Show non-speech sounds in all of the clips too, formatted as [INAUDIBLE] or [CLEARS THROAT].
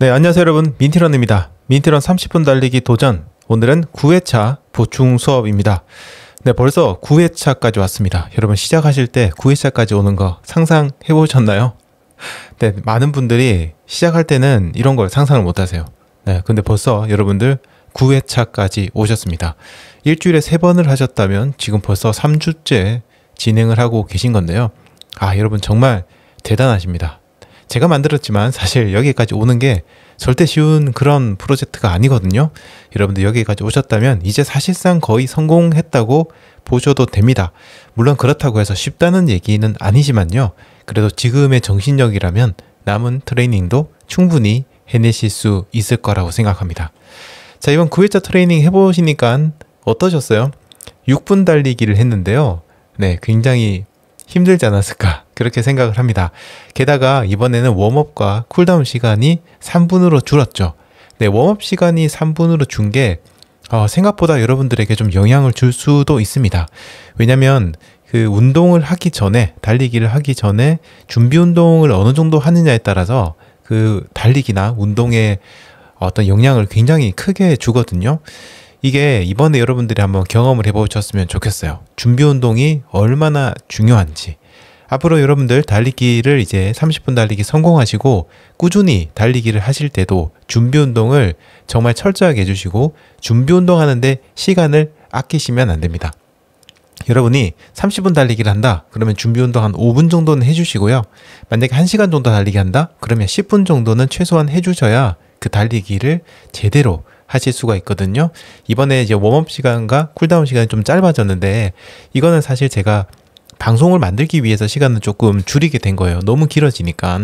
네, 안녕하세요 여러분. 민티런입니다. 민티런 30분 달리기 도전. 오늘은 9회차 보충 수업입니다. 네, 벌써 9회차까지 왔습니다. 여러분 시작하실 때 9회차까지 오는 거 상상해 보셨나요? 네, 많은 분들이 시작할 때는 이런 걸 상상을 못 하세요. 네, 근데 벌써 여러분들 9회차까지 오셨습니다. 일주일에 3번을 하셨다면 지금 벌써 3주째 진행을 하고 계신 건데요. 아, 여러분 정말 대단하십니다. 제가 만들었지만 사실 여기까지 오는 게 절대 쉬운 그런 프로젝트가 아니거든요. 여러분들 여기까지 오셨다면 이제 사실상 거의 성공했다고 보셔도 됩니다. 물론 그렇다고 해서 쉽다는 얘기는 아니지만요. 그래도 지금의 정신력이라면 남은 트레이닝도 충분히 해내실 수 있을 거라고 생각합니다. 자, 이번 9회차 트레이닝 해보시니까 어떠셨어요? 6분 달리기를 했는데요. 네, 굉장히 힘들지 않았을까 그렇게 생각을 합니다. 게다가 이번에는 웜업과 쿨다운 시간이 3분으로 줄었죠. 네, 웜업 시간이 3분으로 준게 어, 생각보다 여러분들에게 좀 영향을 줄 수도 있습니다. 왜냐면 하그 운동을 하기 전에 달리기를 하기 전에 준비 운동을 어느 정도 하느냐에 따라서 그 달리기나 운동에 어떤 영향을 굉장히 크게 주거든요. 이게 이번에 여러분들이 한번 경험을 해보셨으면 좋겠어요. 준비 운동이 얼마나 중요한지, 앞으로 여러분들 달리기를 이제 30분 달리기 성공하시고 꾸준히 달리기를 하실 때도 준비 운동을 정말 철저하게 해주시고 준비 운동하는데 시간을 아끼시면 안 됩니다. 여러분이 30분 달리기를 한다 그러면 준비 운동 한 5분 정도는 해주시고요 만약에 1시간 정도 달리기 한다 그러면 10분 정도는 최소한 해주셔야 그 달리기를 제대로 하실 수가 있거든요 이번에 이제 웜업 시간과 쿨다운 시간이 좀 짧아졌는데 이거는 사실 제가 방송을 만들기 위해서 시간을 조금 줄이게 된 거예요. 너무 길어지니까.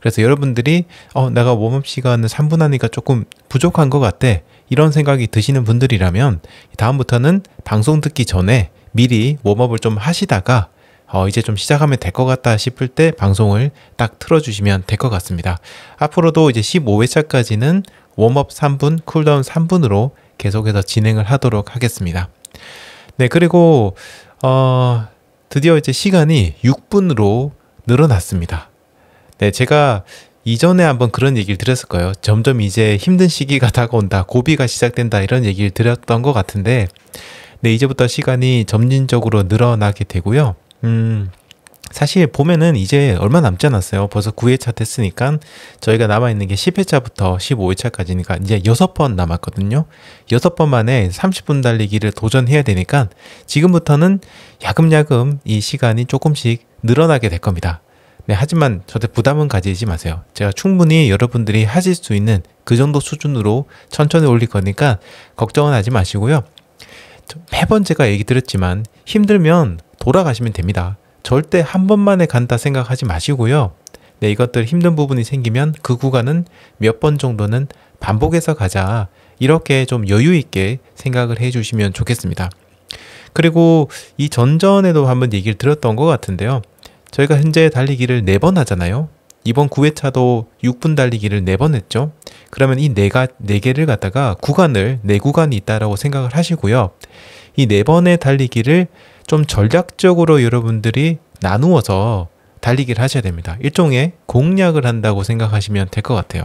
그래서 여러분들이 어 내가 웜업 시간을 3분 하니까 조금 부족한 것 같아. 이런 생각이 드시는 분들이라면 다음부터는 방송 듣기 전에 미리 웜업을 좀 하시다가 어, 이제 좀 시작하면 될 것 같다 싶을 때 방송을 딱 틀어주시면 될 것 같습니다. 앞으로도 이제 15회차까지는 웜업 3분, 쿨다운 3분으로 계속해서 진행을 하도록 하겠습니다. 네, 그리고, 어, 드디어 이제 시간이 6분으로 늘어났습니다. 네, 제가 이전에 한번 그런 얘기를 드렸을 거예요. 점점 이제 힘든 시기가 [LAUGHS] 다가온다, 고비가 시작된다 이런 얘기를 드렸던 것 같은데, 네 이제부터 시간이 점진적으로 늘어나게 되고요. 음, 사실 보면은 이제 얼마 남지 않았어요. 벌써 9회차 됐으니까 저희가 남아있는 게 10회차부터 15회차까지니까 이제 6번 남았거든요. 6번 만에 30분 달리기를 도전해야 되니까 지금부터는 야금야금 이 시간이 조금씩 늘어나게 될 겁니다. 네, 하지만 저한테 부담은 가지지 마세요. 제가 충분히 여러분들이 하실 수 있는 그 정도 수준으로 천천히 올릴 거니까 걱정은 하지 마시고요. 매번 제가 얘기 드렸지만 힘들면 돌아가시면 됩니다. 절대 한 번만에 간다 생각하지 마시고요. 네, 이것들 힘든 부분이 생기면 그 구간은 몇 번 정도는 반복해서 가자. 이렇게 좀 여유 있게 생각을 해 주시면 좋겠습니다. 그리고 이 전전에도 한번 얘기를 들었던 것 같은데요. 저희가 현재 달리기를 4번 하잖아요. 이번 9회차도 6분 달리기를 4번 했죠. 그러면 이 4가, 4개를 갖다가 구간을, 4구간이 있다라고 생각을 하시고요. 이 4번의 달리기를 좀 전략적으로 여러분들이 나누어서 달리기를 하셔야 됩니다. 일종의 공략을 한다고 생각하시면 될 것 같아요.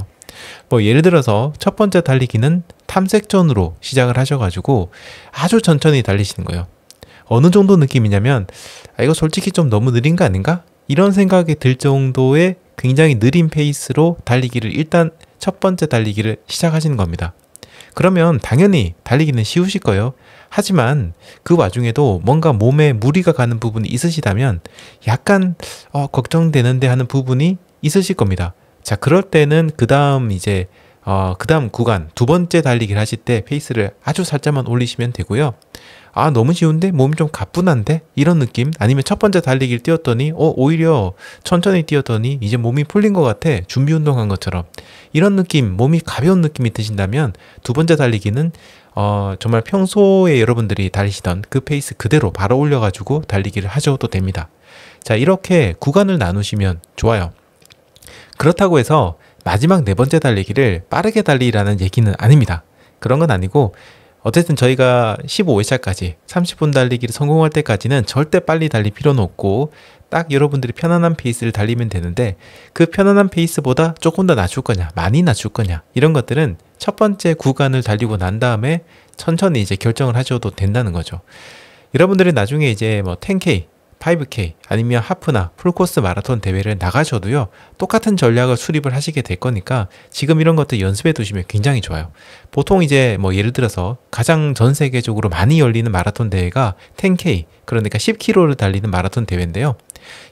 뭐 예를 들어서 첫 번째 달리기는 탐색전으로 시작을 하셔가지고 아주 천천히 달리시는 거예요. 어느 정도 느낌이냐면 아 이거 솔직히 좀 너무 느린 거 아닌가? 이런 생각이 들 정도의 굉장히 느린 페이스로 달리기를 일단 첫 번째 달리기를 시작하시는 겁니다. 그러면 당연히 달리기는 쉬우실 거예요. 하지만 그 와중에도 뭔가 몸에 무리가 가는 부분이 있으시다면 약간 어, 걱정되는데 하는 부분이 있으실 겁니다. 자, 그럴 때는 그 다음 이제 어, 그 다음 구간 두 번째 달리기를 하실 때 페이스를 아주 살짝만 올리시면 되고요. 아 너무 쉬운데 몸 좀 가뿐한데 이런 느낌 아니면 첫 번째 달리기를 뛰었더니 어 오히려 천천히 뛰었더니 이제 몸이 풀린 것 같아 준비 운동한 것처럼 이런 느낌 몸이 가벼운 느낌이 드신다면 두 번째 달리기는 어, 정말 평소에 여러분들이 달리시던 그 페이스 그대로 바로 올려가지고 달리기를 하셔도 됩니다. 자, 이렇게 구간을 나누시면 좋아요. 그렇다고 해서 마지막 네 번째 달리기를 빠르게 달리라는 얘기는 아닙니다. 그런 건 아니고 어쨌든 저희가 15회차까지 30분 달리기를 성공할 때까지는 절대 빨리 달릴 필요는 없고 딱 여러분들이 편안한 페이스를 달리면 되는데 그 편안한 페이스보다 조금 더 낮출 거냐 많이 낮출 거냐 이런 것들은 첫 번째 구간을 달리고 난 다음에 천천히 이제 결정을 하셔도 된다는 거죠 여러분들이 나중에 이제 뭐 10K 5K 아니면 하프나 풀코스 마라톤 대회를 나가셔도요 똑같은 전략을 수립을 하시게 될 거니까 지금 이런 것들 연습해 두시면 굉장히 좋아요 보통 이제 뭐 예를 들어서 가장 전 세계적으로 많이 열리는 마라톤 대회가 10K 그러니까 10km를 달리는 마라톤 대회인데요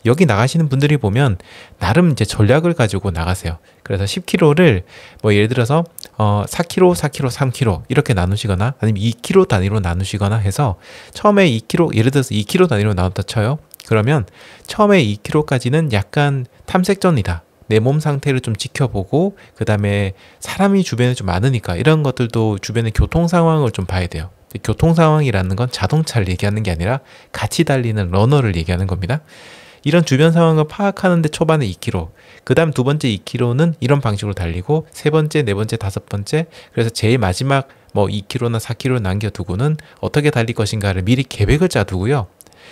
여기 나가시는 분들이 보면 나름 이제 전략을 가지고 나가세요 그래서 10km를 뭐 예를 들어서 어, 4kg, 4kg, 3kg 이렇게 나누시거나 아니면 2kg 단위로 나누시거나 해서 처음에 2kg, 예를 들어서 2kg 단위로 나눴다 쳐요. 그러면 처음에 2kg까지는 약간 탐색전이다. 내 몸 상태를 좀 지켜보고 그 다음에 사람이 주변에 좀 많으니까 이런 것들도 주변의 교통 상황을 좀 봐야 돼요. 교통 상황이라는 건 자동차를 얘기하는 게 아니라 같이 달리는 러너를 얘기하는 겁니다. 이런 주변 상황을 파악하는데 초반에 2km, 그 다음 두 번째 2km는 이런 방식으로 달리고 세 번째, 네 번째, 다섯 번째 그래서 제일 마지막 뭐 2km나 4km를 남겨두고는 어떻게 달릴 것인가를 미리 계획을 짜두고요.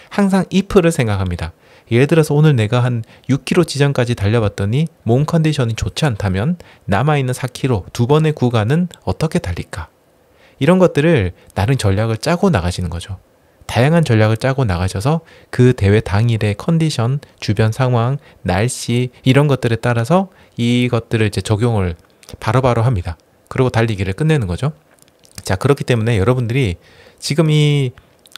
항상 if를 생각합니다. 예를 들어서 오늘 내가 한 6km 지점까지 달려봤더니 몸 컨디션이 좋지 않다면 남아있는 4km 두 번의 구간은 어떻게 달릴까? 이런 것들을 나름 전략을 짜고 나가시는 거죠. 다양한 전략을 짜고 나가셔서 그 대회 당일의 컨디션, 주변 상황, 날씨 이런 것들에 따라서 이것들을 이제 적용을 바로바로 바로 합니다. 그리고 달리기를 끝내는 거죠. 자, 그렇기 때문에 여러분들이 지금 이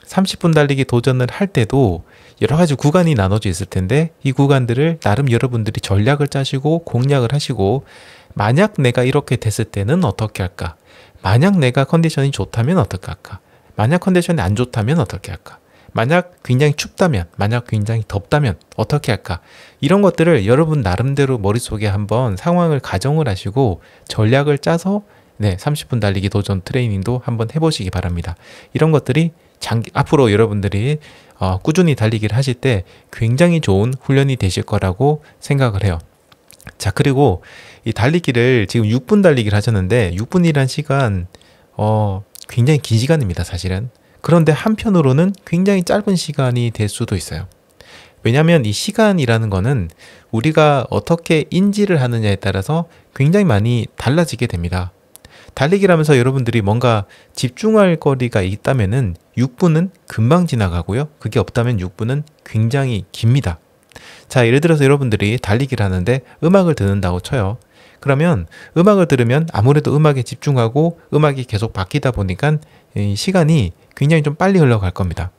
30분 달리기 도전을 할 때도 여러 가지 구간이 나눠져 있을 텐데 이 구간들을 나름 여러분들이 전략을 짜시고 공략을 하시고 만약 내가 이렇게 됐을 때는 어떻게 할까? 만약 내가 컨디션이 좋다면 어떻게 할까? 만약 컨디션이 안 좋다면 어떻게 할까? 만약 굉장히 춥다면, 만약 굉장히 덥다면 어떻게 할까? 이런 것들을 여러분 나름대로 머릿속에 한번 상황을 가정을 하시고 전략을 짜서 네, 30분 달리기 도전 트레이닝도 한번 해보시기 바랍니다. 이런 것들이 장기, 앞으로 여러분들이 어, 꾸준히 달리기를 하실 때 굉장히 좋은 훈련이 되실 거라고 생각을 해요. 자, 그리고 이 달리기를 지금 6분 달리기를 하셨는데 6분이란 시간, 어, 굉장히 긴 시간입니다, 사실은. 그런데 한편으로는 굉장히 짧은 시간이 될 수도 있어요. 왜냐하면 이 시간이라는 거는 우리가 어떻게 인지를 하느냐에 따라서 굉장히 많이 달라지게 됩니다. 달리기를하면서 여러분들이 뭔가 집중할 거리가 있다면 6분은 금방 지나가고요. 그게 없다면 6분은 굉장히 깁니다. 자, 예를 들어서 여러분들이 달리기를 하는데 음악을 듣는다고 쳐요. 그러면 음악을 들으면 아무래도 음악에 집중하고 음악이 계속 바뀌다 보니까 시간이 굉장히 좀 빨리 흘러갈 겁니다.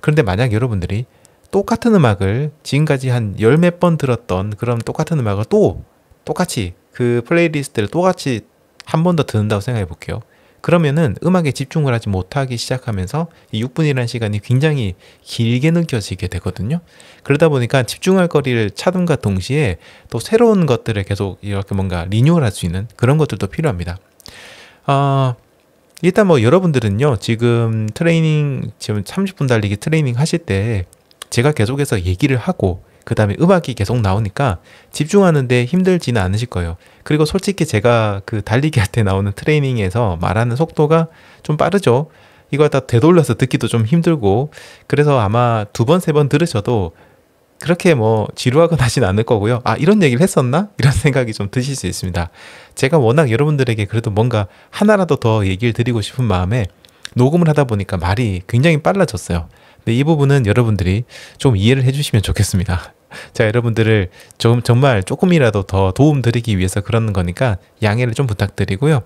그런데 만약 여러분들이 똑같은 음악을 지금까지 한 열 몇 번 들었던 그런 똑같은 음악을 또 똑같이 그 플레이리스트를 똑같이 한 번 더 듣는다고 생각해 볼게요. 그러면은 음악에 집중을 하지 못하기 시작하면서 이 6분이라는 시간이 굉장히 길게 느껴지게 되거든요. 그러다 보니까 집중할 거리를 찾음과 동시에 또 새로운 것들을 계속 이렇게 뭔가 리뉴얼할 수 있는 그런 것들도 필요합니다. 어, 일단 뭐 여러분들은요 지금 트레이닝 지금 30분 달리기 트레이닝 하실 때 제가 계속해서 얘기를 하고 그 다음에 음악이 계속 나오니까 집중하는데 힘들지는 않으실 거예요. 그리고 솔직히 제가 그 달리기 할 때 나오는 트레이닝에서 말하는 속도가 좀 빠르죠. 이걸 다 되돌려서 듣기도 좀 힘들고 그래서 아마 두 번 세 번 들으셔도 그렇게 뭐 지루하거나 하진 않을 거고요. 아, 이런 얘기를 했었나? 이런 [LAUGHS] 생각이 좀 드실 수 있습니다. 제가 워낙 여러분들에게 그래도 뭔가 하나라도 더 얘기를 드리고 싶은 마음에 녹음을 하다 보니까 말이 굉장히 빨라졌어요. 근데 이 부분은 여러분들이 좀 이해를 해주시면 좋겠습니다. 자 여러분들을 조 정말 조금이라도 더 도움드리기 위해서 그러는 거니까 양해를 좀 부탁드리고요.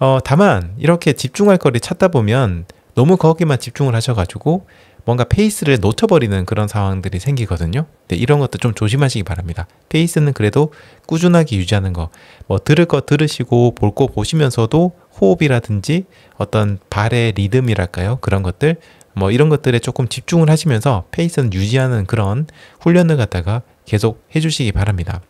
어, 다만 이렇게 집중할 거리 찾다 보면 너무 거기만 집중을 하셔가지고 뭔가 페이스를 놓쳐버리는 그런 상황들이 생기거든요. 네, 이런 것도 좀 조심하시기 바랍니다. 페이스는 그래도 꾸준하게 유지하는 거. 뭐 들을 거 들으시고 볼 거 보시면서도 호흡이라든지 어떤 발의 리듬이랄까요? 그런 것들 뭐 이런 것들에 조금 집중을 하시면서 페이스는 유지하는 그런 훈련을 갖다가 계속 해주시기 바랍니다.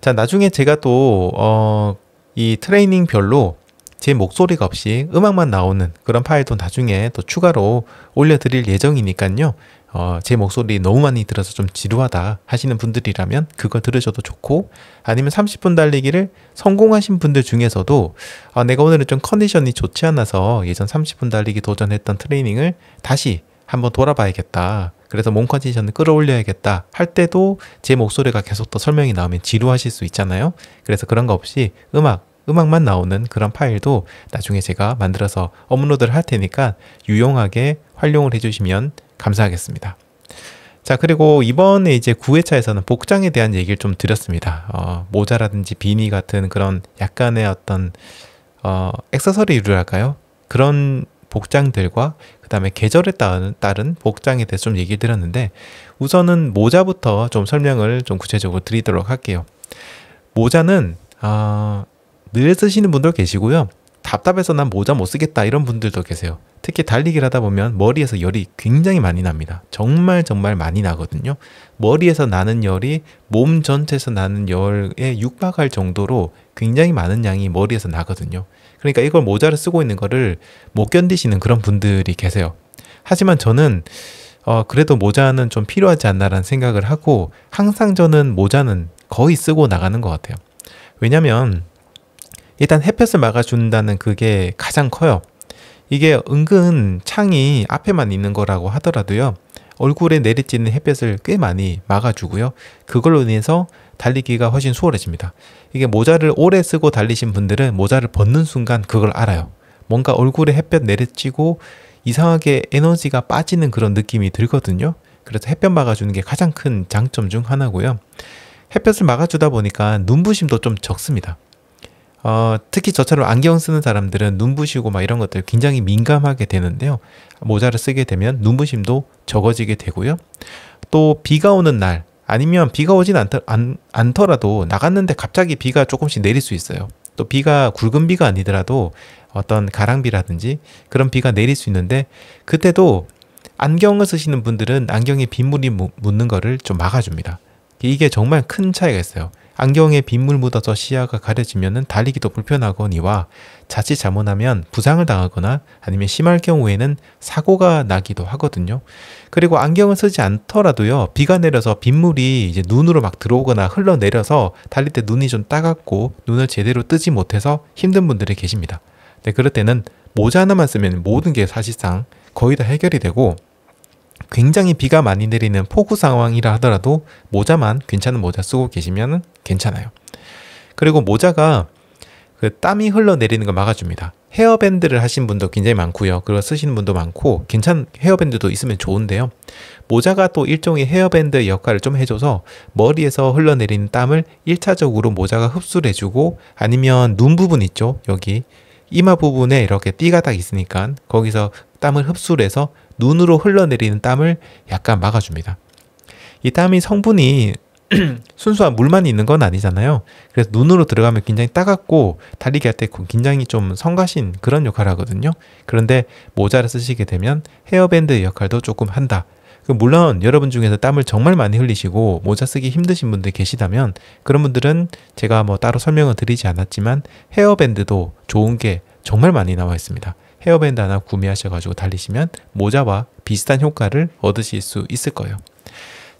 자, 나중에 제가 또, 어, 이 트레이닝 별로 제 목소리가 없이 음악만 나오는 그런 파일도 나중에 또 추가로 올려드릴 예정이니까요. 어, 제 목소리 너무 많이 들어서 좀 지루하다 하시는 분들이라면 그거 들으셔도 좋고 아니면 30분 달리기를 성공하신 분들 중에서도 아, 내가 오늘은 좀 컨디션이 좋지 않아서 예전 30분 달리기 도전했던 트레이닝을 다시 한번 돌아봐야겠다. 그래서 몸 컨디션을 끌어올려야겠다 할 때도 제 목소리가 계속 또 설명이 나오면 지루하실 수 있잖아요. 그래서 그런 거 없이 음악 음악만 나오는 그런 파일도 나중에 제가 만들어서 업로드를 할 테니까 유용하게 활용을 해주시면 감사하겠습니다. 자, 그리고 이번에 이제 9회차에서는 복장에 대한 얘기를 좀 드렸습니다. 어, 모자라든지 비니 같은 그런 약간의 어떤, 어, 액세서리류랄까요? 그런 복장들과 그 다음에 계절에 따른, 따른 복장에 대해서 좀 얘기를 드렸는데 우선은 모자부터 좀 설명을 좀 구체적으로 드리도록 할게요. 모자는, 어, 늘 쓰시는 분들 계시고요. 답답해서 난 모자 못 쓰겠다 이런 분들도 계세요. 특히 달리기를 하다 보면 머리에서 열이 굉장히 많이 납니다. 정말 정말 많이 나거든요. 머리에서 나는 열이 몸 전체에서 나는 열에 육박할 정도로 굉장히 많은 양이 머리에서 나거든요. 그러니까 이걸 모자를 쓰고 있는 거를 못 견디시는 그런 분들이 계세요. 하지만 저는 어, 그래도 모자는 좀 필요하지 않나라는 생각을 하고 항상 저는 모자는 거의 쓰고 나가는 것 같아요. 왜냐면 하 일단 햇볕을 막아준다는 그게 가장 커요. 이게 은근 창이 앞에만 있는 거라고 하더라도요. 얼굴에 내리쬐는 햇볕을 꽤 많이 막아주고요. 그걸로 인해서 달리기가 훨씬 수월해집니다. 이게 모자를 오래 쓰고 달리신 분들은 모자를 벗는 순간 그걸 알아요. 뭔가 얼굴에 햇볕 내리쬐고 이상하게 에너지가 빠지는 그런 느낌이 들거든요. 그래서 햇볕 막아주는 게 가장 큰 장점 중 하나고요. 햇볕을 막아주다 보니까 눈부심도 좀 적습니다. 어, 특히 저처럼 안경 쓰는 사람들은 눈부시고 막 이런 것들 굉장히 민감하게 되는데요. 모자를 쓰게 되면 눈부심도 적어지게 되고요. 또 비가 오는 날 아니면 비가 오진 않더, 안, 않더라도 나갔는데 갑자기 비가 조금씩 내릴 수 있어요. 또 비가 굵은 비가 아니더라도 어떤 가랑비라든지 그런 비가 내릴 수 있는데 그때도 안경을 쓰시는 분들은 안경에 빗물이 묻는 거를 좀 막아줍니다. 이게 정말 큰 차이가 있어요. 안경에 빗물 묻어서 시야가 가려지면 달리기도 불편하거니와 자칫 잘못하면 부상을 당하거나 아니면 심할 경우에는 사고가 나기도 하거든요. 그리고 안경을 쓰지 않더라도요. 비가 내려서 빗물이 이제 눈으로 막 들어오거나 흘러내려서 달릴 때 눈이 좀 따갑고 눈을 제대로 뜨지 못해서 힘든 분들이 계십니다. 네, 그럴 때는 모자 하나만 쓰면 모든 게 사실상 거의 다 해결이 되고 굉장히 비가 많이 내리는 폭우 상황이라 하더라도 모자만 괜찮은 모자 쓰고 계시면 괜찮아요. 그리고 모자가 그 땀이 흘러내리는 걸 막아줍니다. 헤어밴드를 하신 분도 굉장히 많고요. 그걸 쓰시는 분도 많고 괜찮은 헤어밴드도 있으면 좋은데요. 모자가 또 일종의 헤어밴드 역할을 좀 해줘서 머리에서 흘러내리는 땀을 1차적으로 모자가 흡수를 해주고 아니면 눈 부분 있죠. 여기 이마 부분에 이렇게 띠가 딱 있으니까 거기서 땀을 흡수를 해서 눈으로 흘러내리는 땀을 약간 막아줍니다. 이 땀이 성분이 [CLEARS THROAT] 순수한 물만 있는 건 아니잖아요. 그래서 눈으로 들어가면 굉장히 따갑고 달리기 할때 굉장히 그 좀 성가신 그런 역할을 하거든요. 그런데 모자를 쓰시게 되면 헤어밴드의 역할도 조금 한다. 그 물론 여러분 중에서 땀을 정말 많이 흘리시고 모자 쓰기 힘드신 분들 계시다면 그런 분들은 제가 뭐 따로 설명을 드리지 않았지만 헤어밴드도 좋은 게 정말 많이 나와 있습니다. 헤어밴드 하나 구매하셔가지고 달리시면 모자와 비슷한 효과를 얻으실 수 있을 거예요.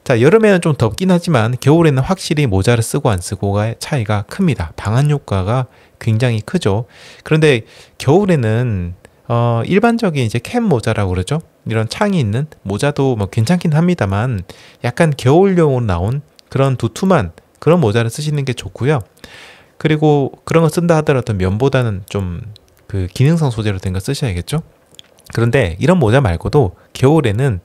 자, 여름에는 좀 덥긴 하지만 겨울에는 확실히 모자를 쓰고 안 쓰고의 차이가 큽니다. 방한 효과가 굉장히 크죠. 그런데 겨울에는 어, 일반적인 이제 캡 모자라고 그러죠. 이런 창이 있는 모자도 뭐 괜찮긴 합니다만 약간 겨울용으로 나온 그런 두툼한 그런 모자를 쓰시는 게 좋고요. 그리고 그런 거 쓴다 하더라도 면보다는 좀그 기능성 소재로 된 거 쓰셔야겠죠? 그런데 이런 모자 말고도 겨울에는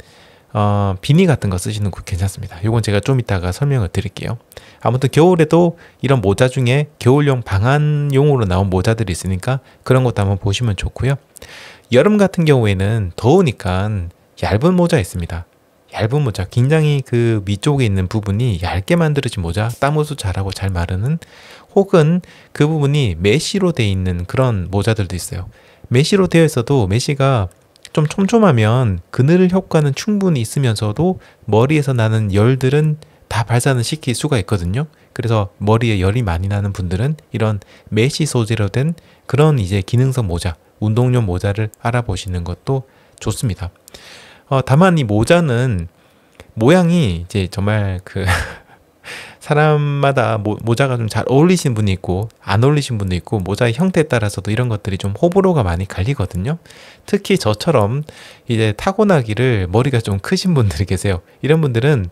어, 비니 같은 거 쓰시는 거 괜찮습니다. 이건 제가 좀 이따가 설명을 드릴게요. 아무튼 겨울에도 이런 모자 중에 겨울용 방한용으로 나온 모자들이 있으니까 그런 것도 한번 보시면 좋고요. 여름 같은 경우에는 더우니까 얇은 모자 있습니다. 얇은 모자, 굉장히 그 위쪽에 있는 부분이 얇게 만들어진 모자, 땀 흡수 잘하고 잘 마르는 혹은 그 부분이 메쉬로 되어 있는 그런 모자들도 있어요. 메쉬로 되어 있어도 메쉬가 좀 촘촘하면 그늘 효과는 충분히 있으면서도 머리에서 나는 열들은 다 발산을 시킬 수가 있거든요. 그래서 머리에 열이 많이 나는 분들은 이런 메쉬 소재로 된 그런 이제 기능성 모자, 운동용 모자를 알아보시는 것도 좋습니다. 어, 다만 이 모자는 모양이 이제 정말 그 [LAUGHS] 사람마다 모, 모자가 좀 잘 어울리신 분이 있고 안 어울리신 분도 있고 모자의 형태에 따라서도 이런 것들이 좀 호불호가 많이 갈리거든요. 특히 저처럼 이제 타고나기를 머리가 좀 크신 분들이 계세요. 이런 분들은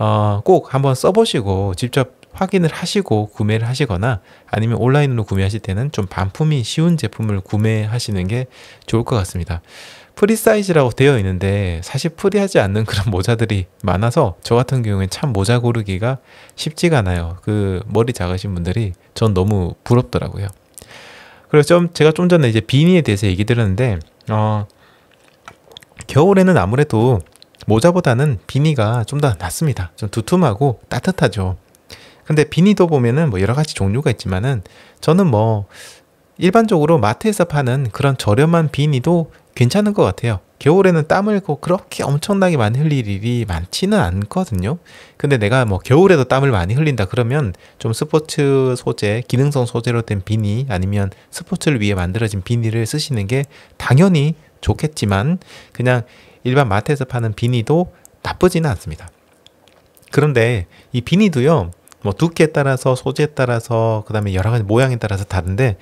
어, 꼭 한번 써보시고 직접 확인을 하시고 구매를 하시거나 아니면 온라인으로 구매하실 때는 좀 반품이 쉬운 제품을 구매하시는 게 좋을 것 같습니다. 프리 사이즈라고 되어 있는데 사실 프리하지 않는 그런 [LAUGHS] 모자들이 많아서 저 같은 경우엔 참 모자 고르기가 쉽지가 않아요. 그 머리 작으신 분들이 전 너무 부럽더라고요. 그리고 좀 제가 좀 전에 이제 비니에 대해서 얘기 드렸는데 어 겨울에는 아무래도 모자보다는 비니가 좀 더 낫습니다. 좀 두툼하고 따뜻하죠. 근데 비니도 보면은 뭐 여러 가지 종류가 있지만은 저는 뭐 일반적으로 마트에서 파는 그런 저렴한 비니도 괜찮은 것 같아요. 겨울에는 땀을 그 그렇게 엄청나게 많이 흘릴 일이 많지는 않거든요. 근데 내가 뭐 겨울에도 땀을 많이 흘린다 그러면 좀 스포츠 소재, 기능성 소재로 된 비니 아니면 스포츠를 위해 만들어진 비니를 쓰시는 게 당연히 좋겠지만 그냥 일반 마트에서 파는 비니도 나쁘지는 않습니다. 그런데 이 비니도요. 뭐 두께에 따라서 소재에 따라서 그다음에 여러 가지 모양에 따라서 다른데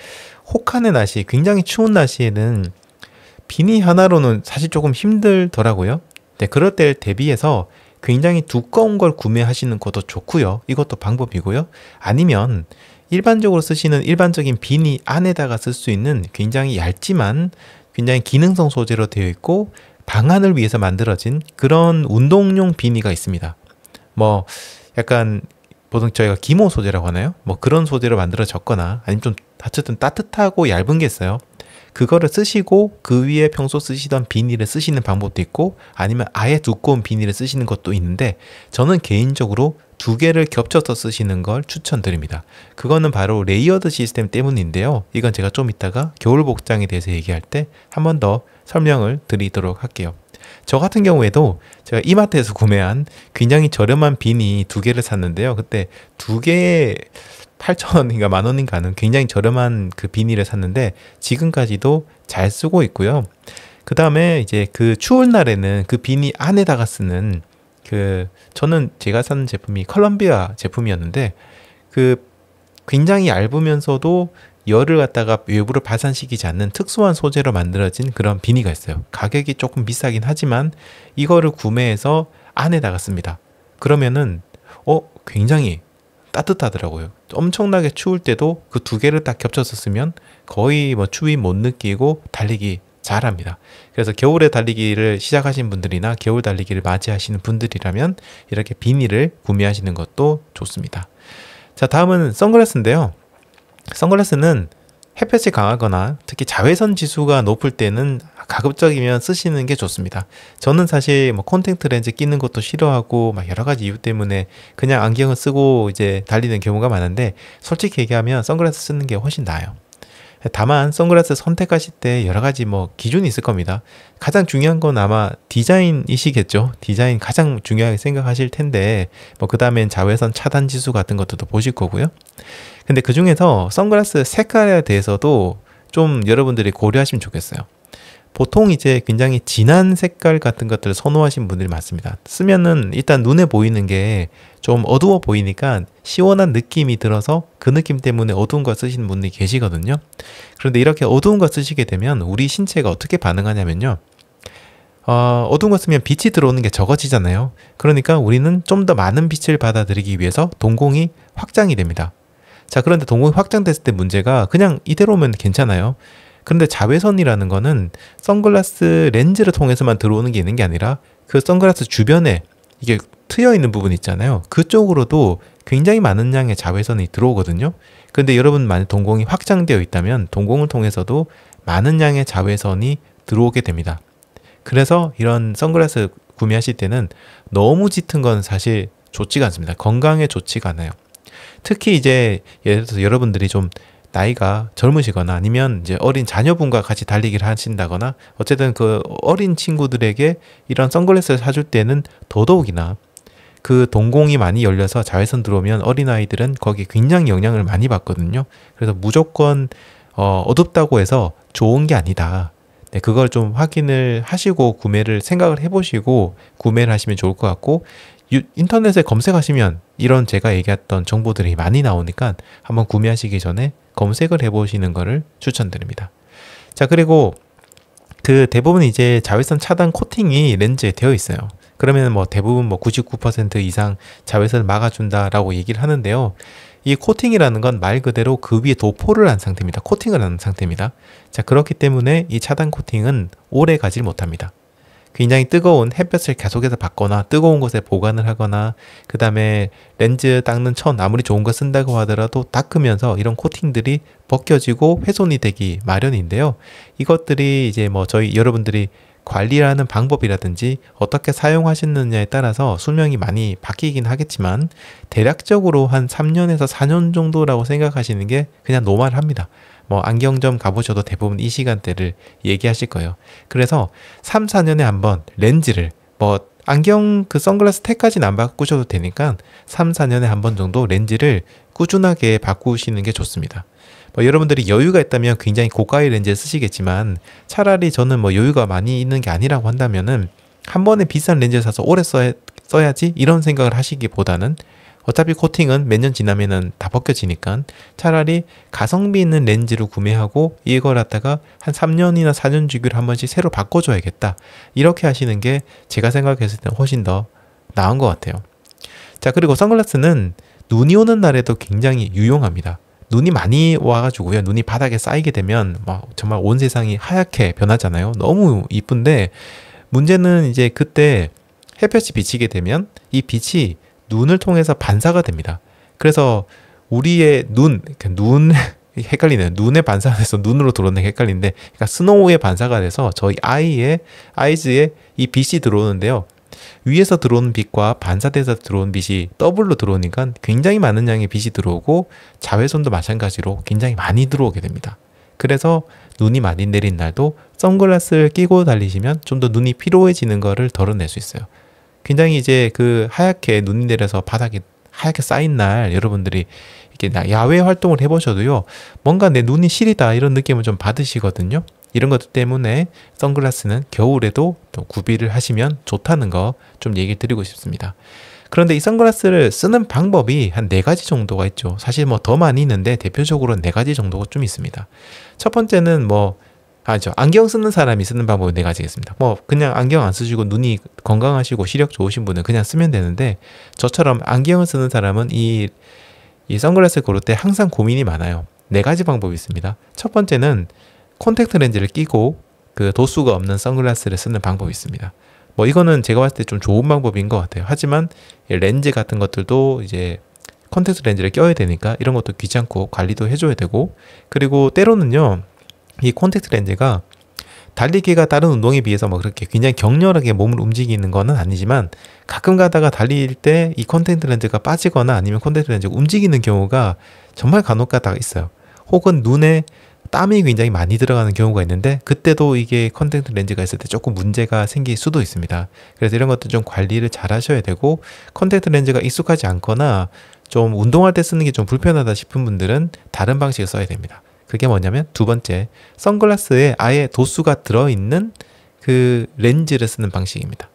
혹한의 날씨, 굉장히 추운 날씨에는 비니 하나로는 사실 조금 힘들더라고요. 네, 그럴 때를 대비해서 굉장히 두꺼운 걸 구매하시는 것도 좋고요. 이것도 방법이고요. 아니면 일반적으로 쓰시는 일반적인 비니 안에다가 쓸 수 있는 굉장히 얇지만 굉장히 기능성 소재로 되어 있고 방안을 위해서 만들어진 그런 운동용 비니가 있습니다. 뭐 약간 보통 저희가 기모 소재라고 하나요? 뭐 그런 소재로 만들어졌거나 아니면 좀 어쨌든 따뜻하고 얇은 게 있어요. 그거를 쓰시고 그 위에 평소 쓰시던 비닐을 쓰시는 방법도 있고 아니면 아예 두꺼운 비닐을 쓰시는 것도 있는데 저는 개인적으로 두 개를 겹쳐서 쓰시는 걸 추천드립니다. 그거는 바로 레이어드 시스템 때문인데요. 이건 제가 좀 이따가 겨울 복장에 대해서 얘기할 때 한 번 더 설명을 드리도록 할게요. 저 같은 경우에도 제가 이마트에서 구매한 굉장히 저렴한 비니 두 개를 샀는데요. 그때 두 개의 8천 원인가 만 원인가 하는 굉장히 저렴한 그 비닐을 샀는데 지금까지도 잘 쓰고 있고요. 그 다음에 이제 그추울 날에는 그 비닐 안에다가 쓰는 그 저는 제가 사는 제품이 컬럼비아 제품이었는데 그 굉장히 얇으면서도 열을 갖다가 외부로 발산시키지 않는 특수한 소재로 만들어진 그런 비니가 있어요. 가격이 조금 비싸긴 하지만 이거를 구매해서 안에다가 씁니다. 그러면은 어 굉장히 따뜻하더라고요. 엄청나게 추울 때도 그 두 개를 딱겹쳤었으면 거의 뭐 추위 못 느끼고 달리기 잘합니다. 그래서 겨울에 달리기를 시작하신 분들이나 겨울 달리기를 맞이하시는 분들이라면 이렇게 비닐을 구매하시는 것도 좋습니다. 자 다음은 선글라스인데요. 선글라스는 햇볕이 강하거나 특히 자외선 지수가 높을 때는 가급적이면 쓰시는 게 좋습니다. 저는 사실 뭐 콘택트 렌즈 끼는 것도 싫어하고 막 여러 가지 이유 때문에 그냥 안경을 쓰고 이제 달리는 경우가 많은데 솔직히 얘기하면 선글라스 쓰는 게 훨씬 나아요. 다만 선글라스 선택하실 때 여러 가지 뭐 기준이 있을 겁니다. 가장 중요한 건 아마 디자인이시겠죠. 디자인 가장 중요하게 생각하실 텐데 뭐 그다음엔 자외선 차단 지수 같은 것도 들 보실 거고요. 근데 그 중에서 선글라스 색깔에 대해서도 좀 여러분들이 고려하시면 좋겠어요. 보통 이제 굉장히 진한 색깔 같은 것들을 선호하신 분들이 많습니다. 쓰면은 일단 눈에 보이는 게 좀 어두워 보이니까 시원한 느낌이 들어서 그 느낌 때문에 어두운 거 쓰시는 분들이 계시거든요. 그런데 이렇게 어두운 거 쓰시게 되면 우리 신체가 어떻게 반응하냐면요. 어, 어두운 거 쓰면 빛이 들어오는 게 적어지잖아요. 그러니까 우리는 좀 더 많은 빛을 받아들이기 위해서 동공이 확장이 됩니다. 자, 그런데 동공이 확장됐을 때 문제가 그냥 이대로면 괜찮아요. 그런데 자외선이라는 거는 선글라스 렌즈를 통해서만 들어오는 게 있는 게 아니라 그 선글라스 주변에 이게 트여 있는 부분 있잖아요. 그쪽으로도 굉장히 많은 양의 자외선이 들어오거든요. 근데 여러분 만약 동공이 확장되어 있다면 동공을 통해서도 많은 양의 자외선이 들어오게 됩니다. 그래서 이런 선글라스 구매하실 때는 너무 짙은 건 사실 좋지가 않습니다. 건강에 좋지가 않아요. 특히 이제 예를 들어서 여러분들이 좀 나이가 젊으시거나 아니면 이제 어린 자녀분과 같이 달리기를 하신다거나 어쨌든 그 어린 친구들에게 이런 선글라스를 사줄 때는 더더욱이나 그 동공이 많이 열려서 자외선 들어오면 어린아이들은 거기에 굉장히 영향을 많이 받거든요. 그래서 무조건 어, 어둡다고 해서 좋은 게 아니다. 네, 그걸 좀 확인을 하시고 구매를 생각을 해보시고 구매를 하시면 좋을 것 같고 유, 인터넷에 검색하시면 이런 제가 얘기했던 정보들이 많이 나오니까 한번 구매하시기 전에 검색을 해보시는 것을 추천드립니다. 자 그리고 그 대부분 이제 자외선 차단 코팅이 렌즈에 되어 있어요. 그러면 뭐 대부분 뭐 99% 이상 자외선을 막아준다라고 얘기를 하는데요. 이 코팅이라는 건 말 그대로 그 위에 도포를 한 상태입니다. 코팅을 한 상태입니다. 자 그렇기 때문에 이 차단 코팅은 오래 가지 못합니다. 굉장히 뜨거운 햇볕을 계속해서 받거나 뜨거운 곳에 보관을 하거나 그 다음에 렌즈 닦는 천 아무리 좋은 거 쓴다고 하더라도 닦으면서 이런 코팅들이 벗겨지고 훼손이 되기 마련인데요. 이것들이 이제 뭐 저희 여러분들이 관리하는 방법이라든지 어떻게 사용하시느냐에 따라서 수명이 많이 바뀌긴 하겠지만 대략적으로 한 3년에서 4년 정도라고 생각하시는 게 그냥 노말합니다. 뭐 안경점 가보셔도 대부분 이 시간대를 얘기하실 거예요. 그래서 3, 4년에 한 번 렌즈를 뭐 안경 그 선글라스 택까지는 안 바꾸셔도 되니까 3, 4년에 한 번 정도 렌즈를 꾸준하게 바꾸시는 게 좋습니다. 뭐 여러분들이 여유가 있다면 굉장히 고가의 렌즈를 쓰시겠지만 차라리 저는 뭐 여유가 많이 있는 게 아니라고 한다면은 한 번에 비싼 렌즈를 사서 오래 써야, 써야지 이런 생각을 하시기보다는 어차피 코팅은 몇 년 지나면은 다 벗겨지니까 차라리 가성비 있는 렌즈를 구매하고 이걸 갖다가 한 3년이나 4년 주기로 한 번씩 새로 바꿔줘야겠다. 이렇게 하시는 게 제가 생각했을 때는 훨씬 더 나은 것 같아요. 자, 그리고 선글라스는 눈이 오는 날에도 굉장히 유용합니다. 눈이 많이 와가지고요. 눈이 바닥에 쌓이게 되면 막 뭐 정말 온 세상이 하얗게 변하잖아요. 너무 이쁜데 문제는 이제 그때 햇볕이 비치게 되면 이 빛이 눈을 통해서 반사가 됩니다. 그래서 우리의 눈, 그러니까 눈 [LAUGHS] 헷갈리네요. 눈의 반사가 돼서 눈으로 들어오는 게 헷갈리는데 그러니까 스노우의 반사가 돼서 저희 아이의 아이즈의이 빛이 들어오는데요. 위에서 들어오는 빛과 반사돼서 들어오는 빛이 더블로 들어오니까 굉장히 많은 양의 빛이 들어오고 자외선도 마찬가지로 굉장히 많이 들어오게 됩니다. 그래서 눈이 많이 내린 날도 선글라스를 끼고 달리시면 좀 더 눈이 피로해지는 것을 덜어낼 수 있어요. 굉장히 이제 그 하얗게 눈이 내려서 바닥이 하얗게 쌓인 날 여러분들이 이렇게 야외 활동을 해보셔도요 뭔가 내 눈이 시리다 이런 느낌을 좀 받으시거든요 이런 것 때문에 선글라스는 겨울에도 또 구비를 하시면 좋다는 거 좀 얘기 드리고 싶습니다 그런데 이 선글라스를 쓰는 방법이 한 네 가지 정도가 있죠 사실 뭐 더 많이 있는데 대표적으로 네 가지 정도가 좀 있습니다 첫 번째는 뭐 아죠. 안경 쓰는 사람이 쓰는 방법은 네 가지겠습니다. 뭐 그냥 안경 안 쓰시고 눈이 건강하시고 시력 좋으신 분은 그냥 쓰면 되는데 저처럼 안경을 쓰는 사람은 이, 이 선글라스 를 고를 때 항상 고민이 많아요. 네 가지 방법이 있습니다. 첫 번째는 콘택트 렌즈를 끼고 그 도수가 없는 선글라스를 쓰는 방법이 있습니다. 뭐 이거는 제가 봤을 때 좀 좋은 방법인 것 같아요. 하지만 렌즈 같은 것들도 이제 콘택트 렌즈를 껴야 되니까 이런 것도 귀찮고 관리도 해줘야 되고 그리고 때로는요 이 콘택트 렌즈가 달리기가 다른 운동에 비해서 뭐 그렇게 굉장히 격렬하게 몸을 움직이는 거는 아니지만 가끔 가다가 달릴 때 이 콘택트 렌즈가 빠지거나 아니면 콘택트 렌즈가 움직이는 경우가 정말 간혹 가다가 있어요. 혹은 눈에 땀이 굉장히 많이 들어가는 경우가 있는데 그때도 이게 컨택트 렌즈가 있을 때 조금 문제가 생길 수도 있습니다. 그래서 이런 것도 좀 관리를 잘 하셔야 되고 콘택트 렌즈가 익숙하지 않거나 좀 운동할 때 쓰는 게 좀 불편하다 싶은 분들은 다른 방식을 써야 됩니다. 그게 뭐냐면 두 번째, 선글라스에 아예 도수가 들어있는 그 렌즈를 쓰는 방식입니다.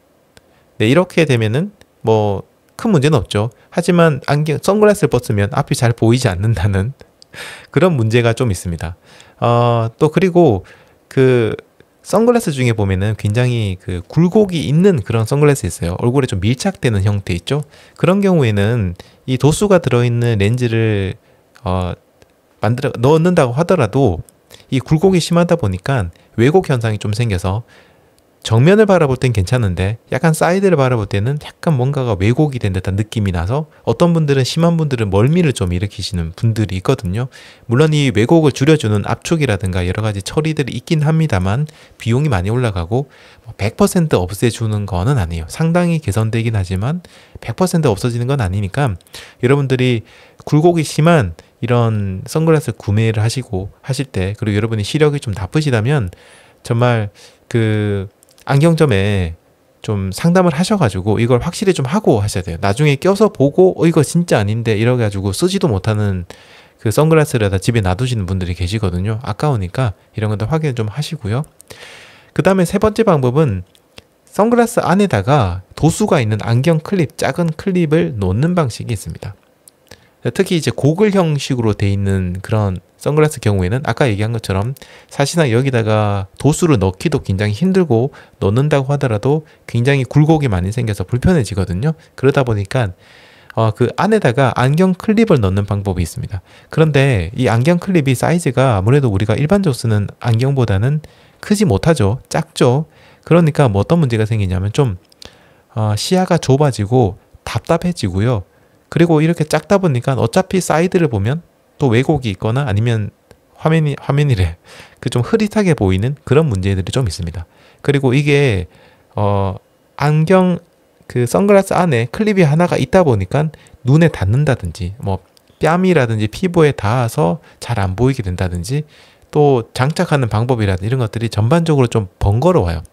네, 이렇게 되면은 뭐 큰 문제는 없죠. 하지만 안경, 선글라스를 벗으면 앞이 잘 보이지 않는다는 [LAUGHS] 그런 문제가 좀 있습니다. 어, 또 그리고 그 선글라스 중에 보면은 굉장히 그 굴곡이 있는 그런 선글라스 있어요. 얼굴에 좀 밀착되는 형태 있죠. 그런 경우에는 이 도수가 들어있는 렌즈를 어, 만들어 넣는다고 하더라도 이 굴곡이 심하다 보니까 왜곡 현상이 좀 생겨서 정면을 바라볼 땐 괜찮은데 약간 사이드를 바라볼 때는 약간 뭔가가 왜곡이 된 듯한 느낌이 나서 어떤 분들은 심한 분들은 멀미를 좀 일으키시는 분들이 있거든요. 물론 이 왜곡을 줄여주는 압축이라든가 여러 가지 처리들이 있긴 합니다만 비용이 많이 올라가고 100% 없애주는 거는 아니에요. 상당히 개선되긴 하지만 100% 없어지는 건 아니니까 여러분들이 굴곡이 지만 이런 선글라스 구매를 하시고 하실 때 그리고 여러분이 시력이 좀 나쁘시다면 정말 그 안경점에 좀 상담을 하셔가지고 이걸 확실히 좀 하고 하셔야 돼요. 나중에 껴서 보고 어 이거 진짜 아닌데 이래가지고 쓰지도 못하는 그 선글라스를 다 집에 놔두시는 분들이 계시거든요. 아까우니까 이런 것도 확인 좀 하시고요. 그 다음에 세 번째 방법은 선글라스 안에다가 도수가 있는 안경 클립, 작은 클립을 놓는 방식이 있습니다. 특히 이제 고글 형식으로 돼 있는 그런 선글라스 경우에는 아까 얘기한 것처럼 사실상 여기다가 도수를 넣기도 굉장히 힘들고 넣는다고 하더라도 굉장히 굴곡이 많이 생겨서 불편해지거든요. 그러다 보니까 어, 그 안에다가 안경 클립을 넣는 방법이 있습니다. 그런데 이 안경 클립이 사이즈가 아무래도 우리가 일반적으로 쓰는 안경보다는 크지 못하죠. 작죠. 그러니까 뭐 어떤 문제가 생기냐면 좀 어, 시야가 좁아지고 답답해지고요. 그리고 이렇게 작다 보니까 어차피 사이드를 보면 또 왜곡이 있거나 아니면 화면이 화면이래 [LAUGHS] 그 좀 흐릿하게 보이는 그런 문제들이 좀 있습니다. 그리고 이게 어 안경 그 선글라스 안에 클립이 하나가 있다 보니까 눈에 닿는다든지 뭐 뺨이라든지 피부에 닿아서 잘 안 보이게 된다든지 또 장착하는 방법이라든 지 이런 것들이 전반적으로 좀 번거로워요.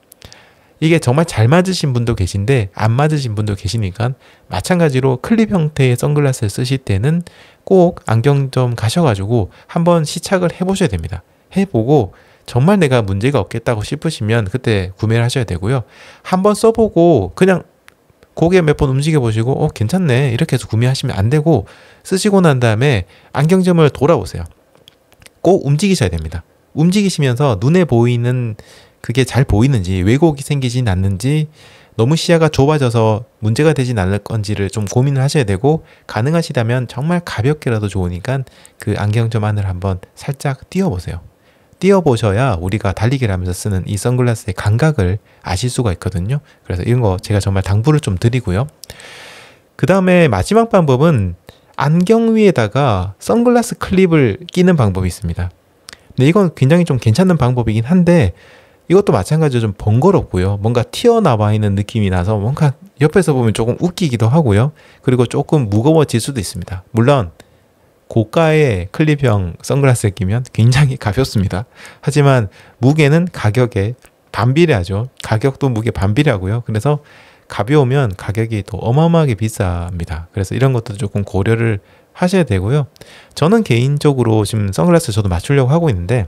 이게 정말 잘 맞으신 분도 계신데 안 맞으신 분도 계시니까 마찬가지로 클립 형태의 선글라스를 쓰실 때는 꼭 안경점 가셔가지고 한번 시착을 해보셔야 됩니다. 해보고 정말 내가 문제가 없겠다고 싶으시면 그때 구매를 하셔야 되고요. 한번 써보고 그냥 고개 몇 번 움직여 보시고 어 괜찮네 이렇게 해서 구매하시면 안 되고 쓰시고 난 다음에 안경점을 돌아오세요 꼭 움직이셔야 됩니다. 움직이시면서 눈에 보이는 그게 잘 보이는지 왜곡이 생기진 않는지 너무 시야가 좁아져서 문제가 되진 않을 건지를 좀 고민을 하셔야 되고 가능하시다면 정말 가볍게라도 좋으니까 그 안경점 안을 한번 살짝 띄워보세요. 띄워보셔야 우리가 달리기를 하면서 쓰는 이 선글라스의 감각을 아실 수가 있거든요. 그래서 이런 거 제가 정말 당부를 좀 드리고요. 그 다음에 마지막 방법은 안경 위에다가 선글라스 클립을 끼는 방법이 있습니다. 근데 이건 굉장히 좀 괜찮은 방법이긴 한데 이것도 마찬가지로 좀 번거롭고요. 뭔가 튀어나와 있는 느낌이 나서 뭔가 옆에서 보면 조금 웃기기도 하고요. 그리고 조금 무거워질 수도 있습니다. 물론 고가의 클립형 선글라스를 끼면 굉장히 가볍습니다. 하지만 무게는 가격에 반비례하죠. 가격도 무게 반비례하고요. 그래서 가벼우면 가격이 또 어마어마하게 비쌉니다. 그래서 이런 것도 조금 고려를 하셔야 되고요. 저는 개인적으로 지금 선글라스 저도 맞추려고 하고 있는데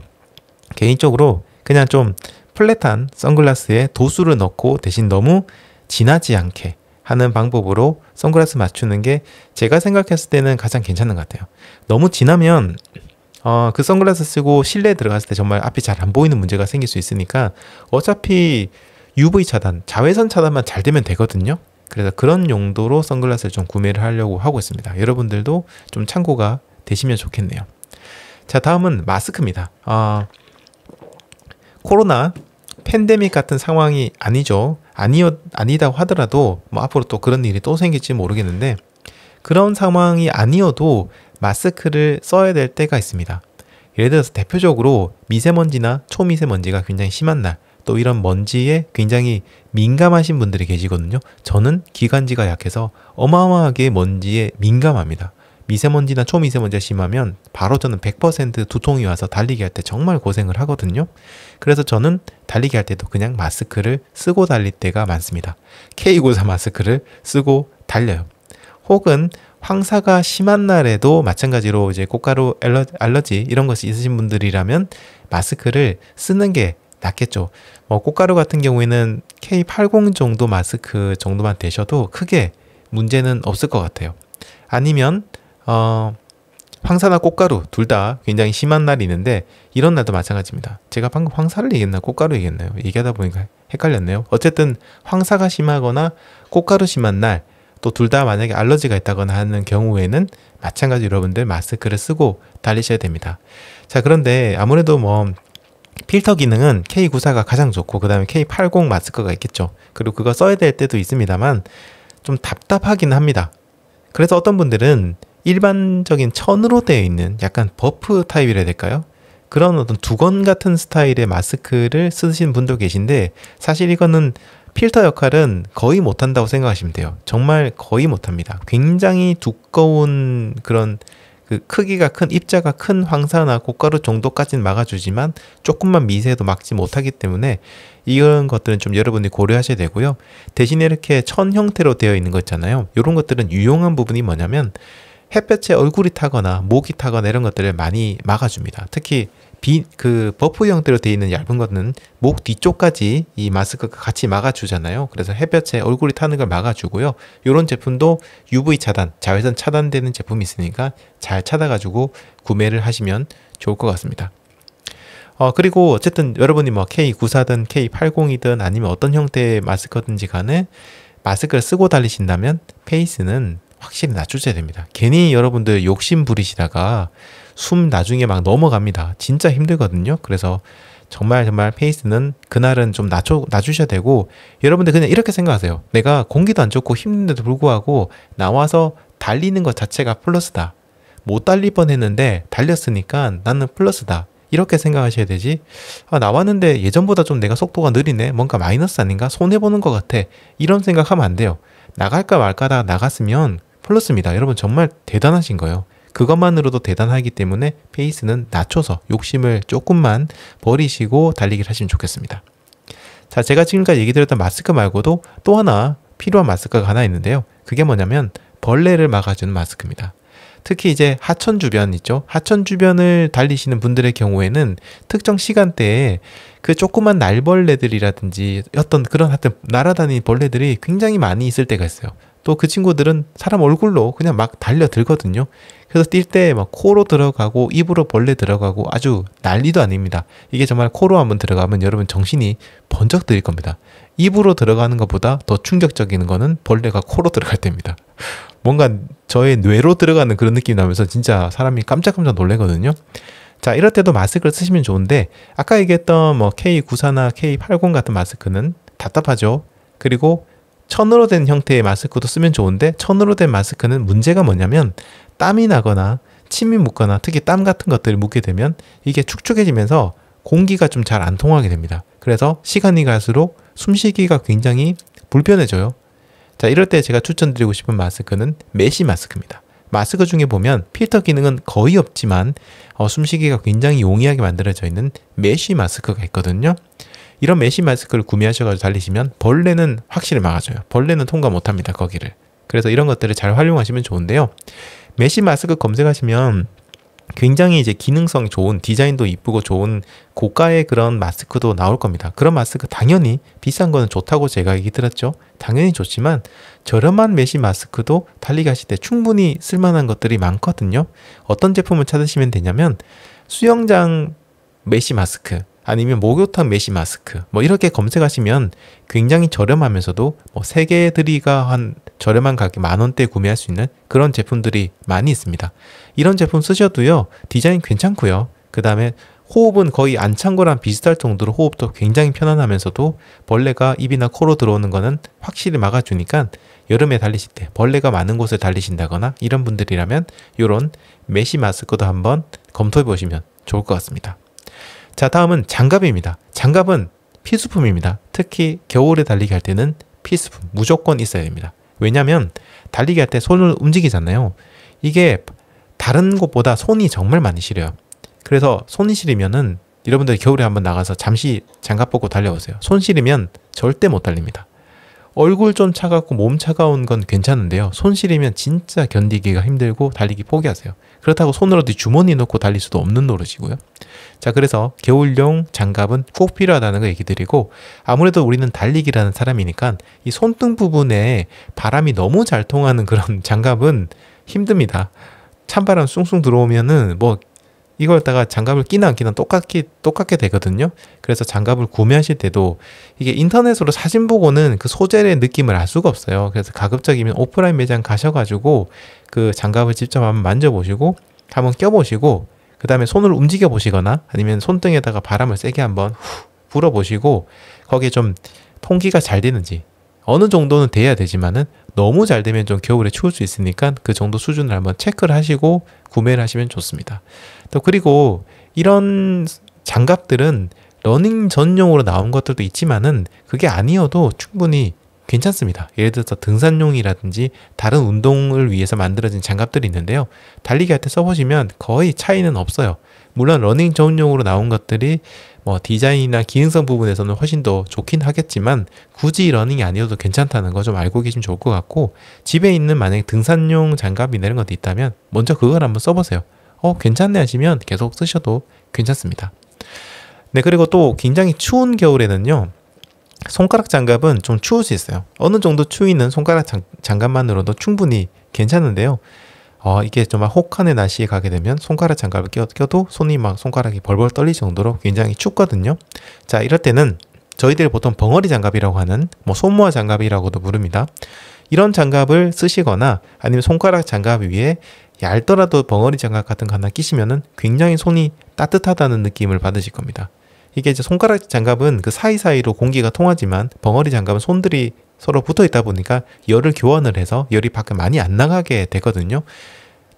개인적으로 그냥 좀 플랫한 선글라스에 도수를 넣고 대신 너무 진하지 않게 하는 방법으로 선글라스 맞추는 게 제가 생각했을 때는 가장 괜찮은 것 같아요. 너무 진하면 어, 그 선글라스 쓰고 실내에 들어갔을 때 정말 앞이 잘 안 보이는 문제가 생길 수 있으니까 어차피 UV 차단, 자외선 차단만 잘 되면 되거든요. 그래서 그런 용도로 선글라스를 좀 구매를 하려고 하고 있습니다. 여러분들도 좀 참고가 되시면 좋겠네요. 자, 다음은 마스크입니다. 아, 코로나 팬데믹 같은 상황이 아니죠. 아니어, 아니다고 하더라도 뭐 앞으로 또 그런 일이 또 생길지 모르겠는데 그런 상황이 아니어도 마스크를 써야 될 때가 있습니다. 예를 들어서 대표적으로 미세먼지나 초미세먼지가 굉장히 심한 날또 이런 먼지에 굉장히 민감하신 분들이 계시거든요. 저는 기관지가 약해서 어마어마하게 먼지에 민감합니다. 미세먼지나 초미세먼지가 심하면 바로 저는 100% 두통이 와서 달리기 할 때 정말 고생을 하거든요. 그래서 저는 달리기 할 때도 그냥 마스크를 쓰고 달릴 때가 많습니다. K94 마스크를 쓰고 달려요. 혹은 황사가 심한 날에도 마찬가지로 이제 꽃가루 알러, 알러지 이런 것이 있으신 분들이라면 마스크를 쓰는 게 낫겠죠. 뭐 꽃가루 같은 경우에는 K80 정도 마스크 정도만 되셔도 크게 문제는 없을 것 같아요. 아니면 어, 황사나 꽃가루 둘 다 굉장히 심한 날이 있는데 이런 날도 마찬가지입니다. 제가 방금 황사를 얘기했나 꽃가루 얘기했나요? 얘기하다 보니까 헷갈렸네요. 어쨌든 황사가 심하거나 꽃가루 심한 날 또 둘 다 만약에 알러지가 있다거나 하는 경우에는 마찬가지로 여러분들 마스크를 쓰고 달리셔야 됩니다. 자 그런데 아무래도 뭐 필터 기능은 K94가 가장 좋고 그 다음에 K80 마스크가 있겠죠. 그리고 그거 써야 될 때도 있습니다만 좀 답답하긴 합니다. 그래서 어떤 분들은 일반적인 천으로 되어 있는 약간 버프 타입이라 될까요? 그런 어떤 두건 같은 스타일의 마스크를 쓰신 분도 계신데 사실 이거는 필터 역할은 거의 못한다고 생각하시면 돼요. 정말 거의 못합니다. 굉장히 두꺼운 그런 그 크기가 큰 입자가 큰 황사나 고가루 정도까지는 막아주지만 조금만 미세도 막지 못하기 때문에 이런 것들은 좀 여러분이 고려하셔야 되고요. 대신에 이렇게 천 형태로 되어 있는 거 있잖아요. 이런 것들은 유용한 부분이 뭐냐면 햇볕에 얼굴이 타거나 목이 타거나 이런 것들을 많이 막아줍니다. 특히 비, 그 버프 형태로 되어 있는 얇은 것은 목 뒤쪽까지 이 마스크가 같이 막아주잖아요. 그래서 햇볕에 얼굴이 타는 걸 막아주고요. 이런 제품도 UV 차단, 자외선 차단되는 제품이 있으니까 잘 찾아가지고 구매를 하시면 좋을 것 같습니다. 어, 그리고 어쨌든 여러분이 뭐 K94든 K80이든 아니면 어떤 형태의 마스크든지 간에 마스크를 쓰고 달리신다면 페이스는 확실히 낮추셔야 됩니다. 괜히 여러분들 욕심 부리시다가 숨 나중에 막 넘어갑니다. 진짜 힘들거든요. 그래서 정말 정말 페이스는 그날은 좀 낮춰, 낮추셔야 되고 여러분들 그냥 이렇게 생각하세요. 내가 공기도 안 좋고 힘든데도 불구하고 나와서 달리는 것 자체가 플러스다. 못 달릴 뻔했는데 달렸으니까 나는 플러스다. 이렇게 생각하셔야 되지. 아, 나왔는데 예전보다 좀 내가 속도가 느리네. 뭔가 마이너스 아닌가? 손해보는 것 같아. 이런 생각하면 안 돼요. 나갈까 말까다 나갔으면 플러스입니다. 여러분 정말 대단하신 거예요. 그것만으로도 대단하기 때문에 페이스는 낮춰서 욕심을 조금만 버리시고 달리기를 하시면 좋겠습니다. 자, 제가 지금까지 얘기 드렸던 마스크 말고도 또 하나 필요한 마스크가 하나 있는데요. 그게 뭐냐면 벌레를 막아주는 마스크입니다. 특히 이제 하천 주변 있죠. 하천 주변을 달리시는 분들의 경우에는 특정 시간대에 그 조그만 날벌레들이라든지 어떤 그런 하여튼 날아다니는 벌레들이 굉장히 많이 있을 때가 있어요. 또 그 친구들은 사람 얼굴로 그냥 막 달려들거든요. 그래서 뛸 때 막 코로 들어가고 입으로 벌레 들어가고 아주 난리도 아닙니다. 이게 정말 코로 한번 들어가면 여러분 정신이 번쩍 들일 겁니다. 입으로 들어가는 것보다 더 충격적인 거는 벌레가 코로 들어갈 때입니다. 뭔가 저의 뇌로 들어가는 그런 느낌이 나면서 진짜 사람이 깜짝깜짝 놀래거든요. 자, 이럴 때도 마스크를 쓰시면 좋은데 아까 얘기했던 뭐 K94나 K80 같은 마스크는 답답하죠. 그리고 천으로 된 형태의 마스크도 쓰면 좋은데 천으로 된 마스크는 문제가 뭐냐면 땀이 나거나 침이 묻거나 특히 땀 같은 것들을 묻게 되면 이게 축축해지면서 공기가 좀 잘 안 통하게 됩니다. 그래서 시간이 갈수록 숨쉬기가 굉장히 불편해져요. 자, 이럴 때 제가 추천드리고 싶은 마스크는 메쉬 마스크입니다. 마스크 중에 보면 필터 기능은 거의 없지만 어, 숨쉬기가 굉장히 용이하게 만들어져 있는 메쉬 마스크가 있거든요. 이런 메쉬 마스크를 구매하셔가지고 달리시면 벌레는 확실히 막아줘요. 벌레는 통과 못합니다. 거기를. 그래서 이런 것들을 잘 활용하시면 좋은데요. 메쉬 마스크 검색하시면 굉장히 이제 기능성 좋은 디자인도 이쁘고 좋은 고가의 그런 마스크도 나올 겁니다. 그런 마스크 당연히 비싼 거는 좋다고 제가 얘기 들었죠 당연히 좋지만 저렴한 메쉬 마스크도 달리기 하실 때 충분히 쓸만한 것들이 많거든요. 어떤 제품을 찾으시면 되냐면 수영장 메쉬 마스크 아니면 목욕탕 메시 마스크 뭐 이렇게 검색하시면 굉장히 저렴하면서도 뭐 세개 들이가 한 저렴한 가격 만 원대 구매할 수 있는 그런 제품들이 많이 있습니다. 이런 제품 쓰셔도요 디자인 괜찮고요. 그 다음에 호흡은 거의 안찬 거랑 비슷할 정도로 호흡도 굉장히 편안하면서도 벌레가 입이나 코로 들어오는 거는 확실히 막아주니까 여름에 달리실 때 벌레가 많은 곳을 달리신다거나 이런 분들이라면 이런 메시 마스크도 한번 검토해 보시면 좋을 것 같습니다. 자, 다음은 장갑입니다. 장갑은 피수품입니다. 특히 겨울에 달리기 할 때는 피수품 무조건 있어야 됩니다. 왜냐하면 달리기 할 때 손을 움직이잖아요. 이게 다른 곳보다 손이 정말 많이 시려요. 그래서 손이 시리면은 여러분들 겨울에 한번 나가서 잠시 장갑 벗고 달려오세요손 시리면 절대 못 달립니다. 얼굴 좀 차갑고 몸 차가운 건 괜찮은데요. 손 시리면 진짜 견디기가 힘들고 달리기 포기하세요. 그렇다고 손으로 주머니에 넣고 달릴 수도 없는 노릇이고요. 자, 그래서 겨울용 장갑은 꼭 필요하다는 거 얘기 드리고 아무래도 우리는 달리기라는 사람이니까 이 손등 부분에 바람이 너무 잘 통하는 그런 [LAUGHS] 장갑은 힘듭니다. 찬바람 숭숭 들어오면은 뭐 이걸다가 장갑을 끼나 안 끼나 똑같게 똑같게 되거든요. 그래서 장갑을 구매하실 때도 이게 인터넷으로 사진 보고는 그 소재의 느낌을 알 수가 없어요. 그래서 가급적이면 오프라인 매장 가셔가지고 그 장갑을 직접 한번 만져보시고 한번 껴보시고 그 다음에 손을 움직여 보시거나 아니면 손등에다가 바람을 세게 한번 후 불어 보시고 거기에 좀 통기가 잘 되는지 어느 정도는 돼야 되지만은 너무 잘 되면 좀 겨울에 추울 수 있으니까 그 정도 수준을 한번 체크를 하시고 구매를 하시면 좋습니다. 또 그리고 이런 장갑들은 러닝 전용으로 나온 것들도 있지만은 그게 아니어도 충분히 괜찮습니다. 예를 들어서 등산용이라든지 다른 운동을 위해서 만들어진 장갑들이 있는데요. 달리기 할 때 써보시면 거의 차이는 없어요. 물론 러닝 전용으로 나온 것들이 뭐 디자인이나 기능성 부분에서는 훨씬 더 좋긴 하겠지만 굳이 러닝이 아니어도 괜찮다는 거 좀 알고 계시면 좋을 것 같고 집에 있는 만약에 등산용 장갑이나 이런 것도 있다면 먼저 그걸 한번 써보세요. 어 괜찮네 하시면 계속 쓰셔도 괜찮습니다. 네 그리고 또 굉장히 추운 겨울에는요 손가락 장갑은 좀 추울 수 있어요. 어느 정도 추이는 손가락 장, 장갑만으로도 충분히 괜찮은데요. 어, 이게 정말 혹한의 날씨에 가게 되면 손가락 장갑을 껴, 도 손이 막 손가락이 벌벌 떨릴 정도로 굉장히 춥거든요. 자, 이럴 때는 저희들이 보통 벙어리 장갑이라고 하는 뭐 손모아 장갑이라고도 부릅니다. 이런 장갑을 쓰시거나 아니면 손가락 장갑 위에 얇더라도 벙어리 장갑 같은 거 하나 끼시면은 굉장히 손이 따뜻하다는 느낌을 받으실 겁니다. 이게 이제 손가락 장갑은 그 사이사이로 공기가 통하지만 벙어리 장갑은 손들이 서로 붙어 있다 보니까 열을 교환을 해서 열이 밖에 많이 안 나가게 되거든요.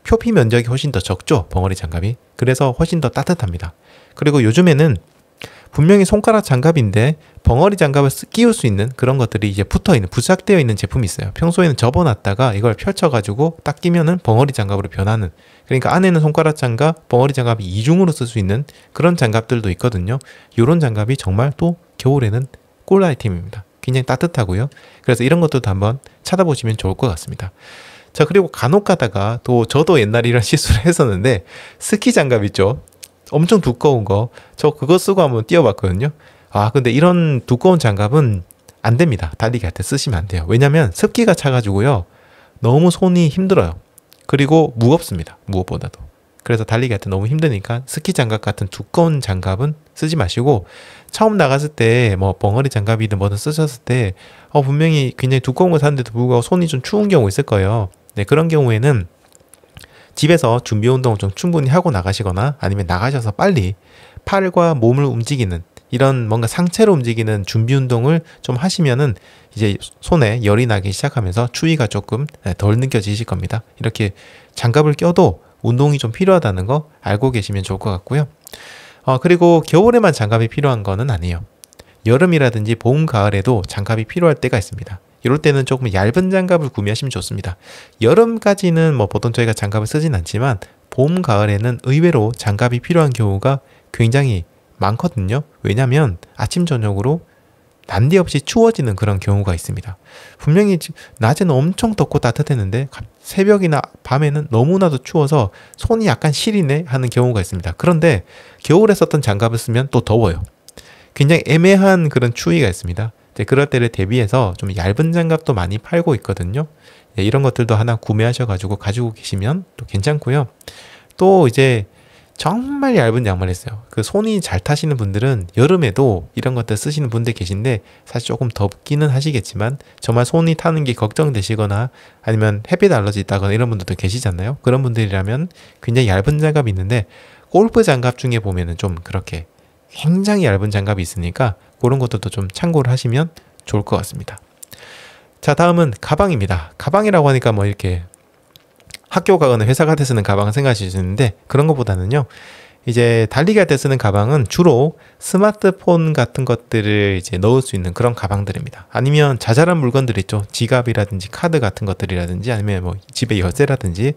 표피 면적이 훨씬 더 적죠. 벙어리 장갑이. 그래서 훨씬 더 따뜻합니다. 그리고 요즘에는 분명히 손가락 장갑인데 벙어리 장갑을 끼울 수 있는 그런 것들이 이제 붙어 있는 부착되어 있는 제품이 있어요. 평소에는 접어놨다가 이걸 펼쳐가지고 딱 끼면은 벙어리 장갑으로 변하는 그러니까 안에는 손가락 장갑, 벙어리 장갑이 이중으로 쓸 수 있는 그런 장갑들도 있거든요. 이런 장갑이 정말 또 겨울에는 꿀 아이템입니다. 굉장히 따뜻하고요. 그래서 이런 것도 한번 찾아보시면 좋을 것 같습니다. 자 그리고 간혹 가다가 또 저도 옛날에 이런 실수를 [LAUGHS] 했었는데 스키 장갑 있죠. 엄청 두꺼운 거저 그거 쓰고 한번 뛰어봤거든요. 아 근데 이런 두꺼운 장갑은 안 됩니다. 달리기 할 때 쓰시면 안 돼요. 왜냐면 습기가 차가지고요. 너무 손이 힘들어요. 그리고 무겁습니다. 무엇보다도. 그래서 달리기 할 때 너무 힘드니까 스키 장갑 같은 두꺼운 장갑은 쓰지 마시고 처음 나갔을 때 뭐 벙어리 장갑이든 뭐든 쓰셨을 때어 분명히 굉장히 두꺼운 거 샀는데도 불구하고 손이 좀 추운 경우 있을 거예요. 네, 그런 경우에는 집에서 준비 운동을 좀 충분히 하고 나가시거나 아니면 나가셔서 빨리 팔과 몸을 움직이는 이런 뭔가 상체로 움직이는 준비 운동을 좀 하시면은 이제 손에 열이 나기 시작하면서 추위가 조금 네, 덜 느껴지실 겁니다. 이렇게 장갑을 껴도 운동이 좀 필요하다는 거 알고 계시면 좋을 것 같고요. 어, 그리고 겨울에만 장갑이 필요한 거는 아니에요. 여름이라든지 봄, 가을에도 장갑이 필요할 때가 있습니다. 이럴 때는 조금 얇은 장갑을 구매하시면 좋습니다. 여름까지는 뭐 보통 저희가 장갑을 쓰진 않지만 봄, 가을에는 의외로 장갑이 필요한 경우가 굉장히 많거든요. 왜냐면 하 아침, 저녁으로 난데없이 추워지는 그런 경우가 있습니다. 분명히 낮에는 엄청 덥고 따뜻했는데 새벽이나 밤에는 너무나도 추워서 손이 약간 시리네 하는 경우가 있습니다. 그런데 겨울에 썼던 장갑을 쓰면 또 더워요. 굉장히 애매한 그런 추위가 있습니다. 그럴 때를 대비해서 좀 얇은 장갑도 많이 팔고 있거든요. 예, 이런 것들도 하나 구매하셔가지고 가지고 계시면 또 괜찮고요. 또 이제 정말 얇은 양말 했어요. 그 손이 잘 타시는 분들은 여름에도 이런 것들 쓰시는 분들 계신데 사실 조금 덥기는 하시겠지만 정말 손이 타는 게 걱정되시거나 아니면 햇빛 알러지 있다거나 이런 분들도 계시잖아요. 그런 분들이라면 굉장히 얇은 장갑이 있는데 골프 장갑 중에 보면은 좀 그렇게 굉장히 얇은 장갑이 있으니까 그런 것들도 좀 참고를 하시면 좋을 것 같습니다. 자 다음은 가방입니다. 가방이라고 하니까 뭐 이렇게 학교 가거나 회사 갈때 쓰는 가방 생각하시는데 그런 것보다는요. 이제 달리기 할때 쓰는 가방은 주로 스마트폰 같은 것들을 이제 넣을 수 있는 그런 가방들입니다. 아니면 자잘한 물건들 있죠. 지갑이라든지 카드 같은 것들이라든지 아니면 뭐 집에 열쇠라든지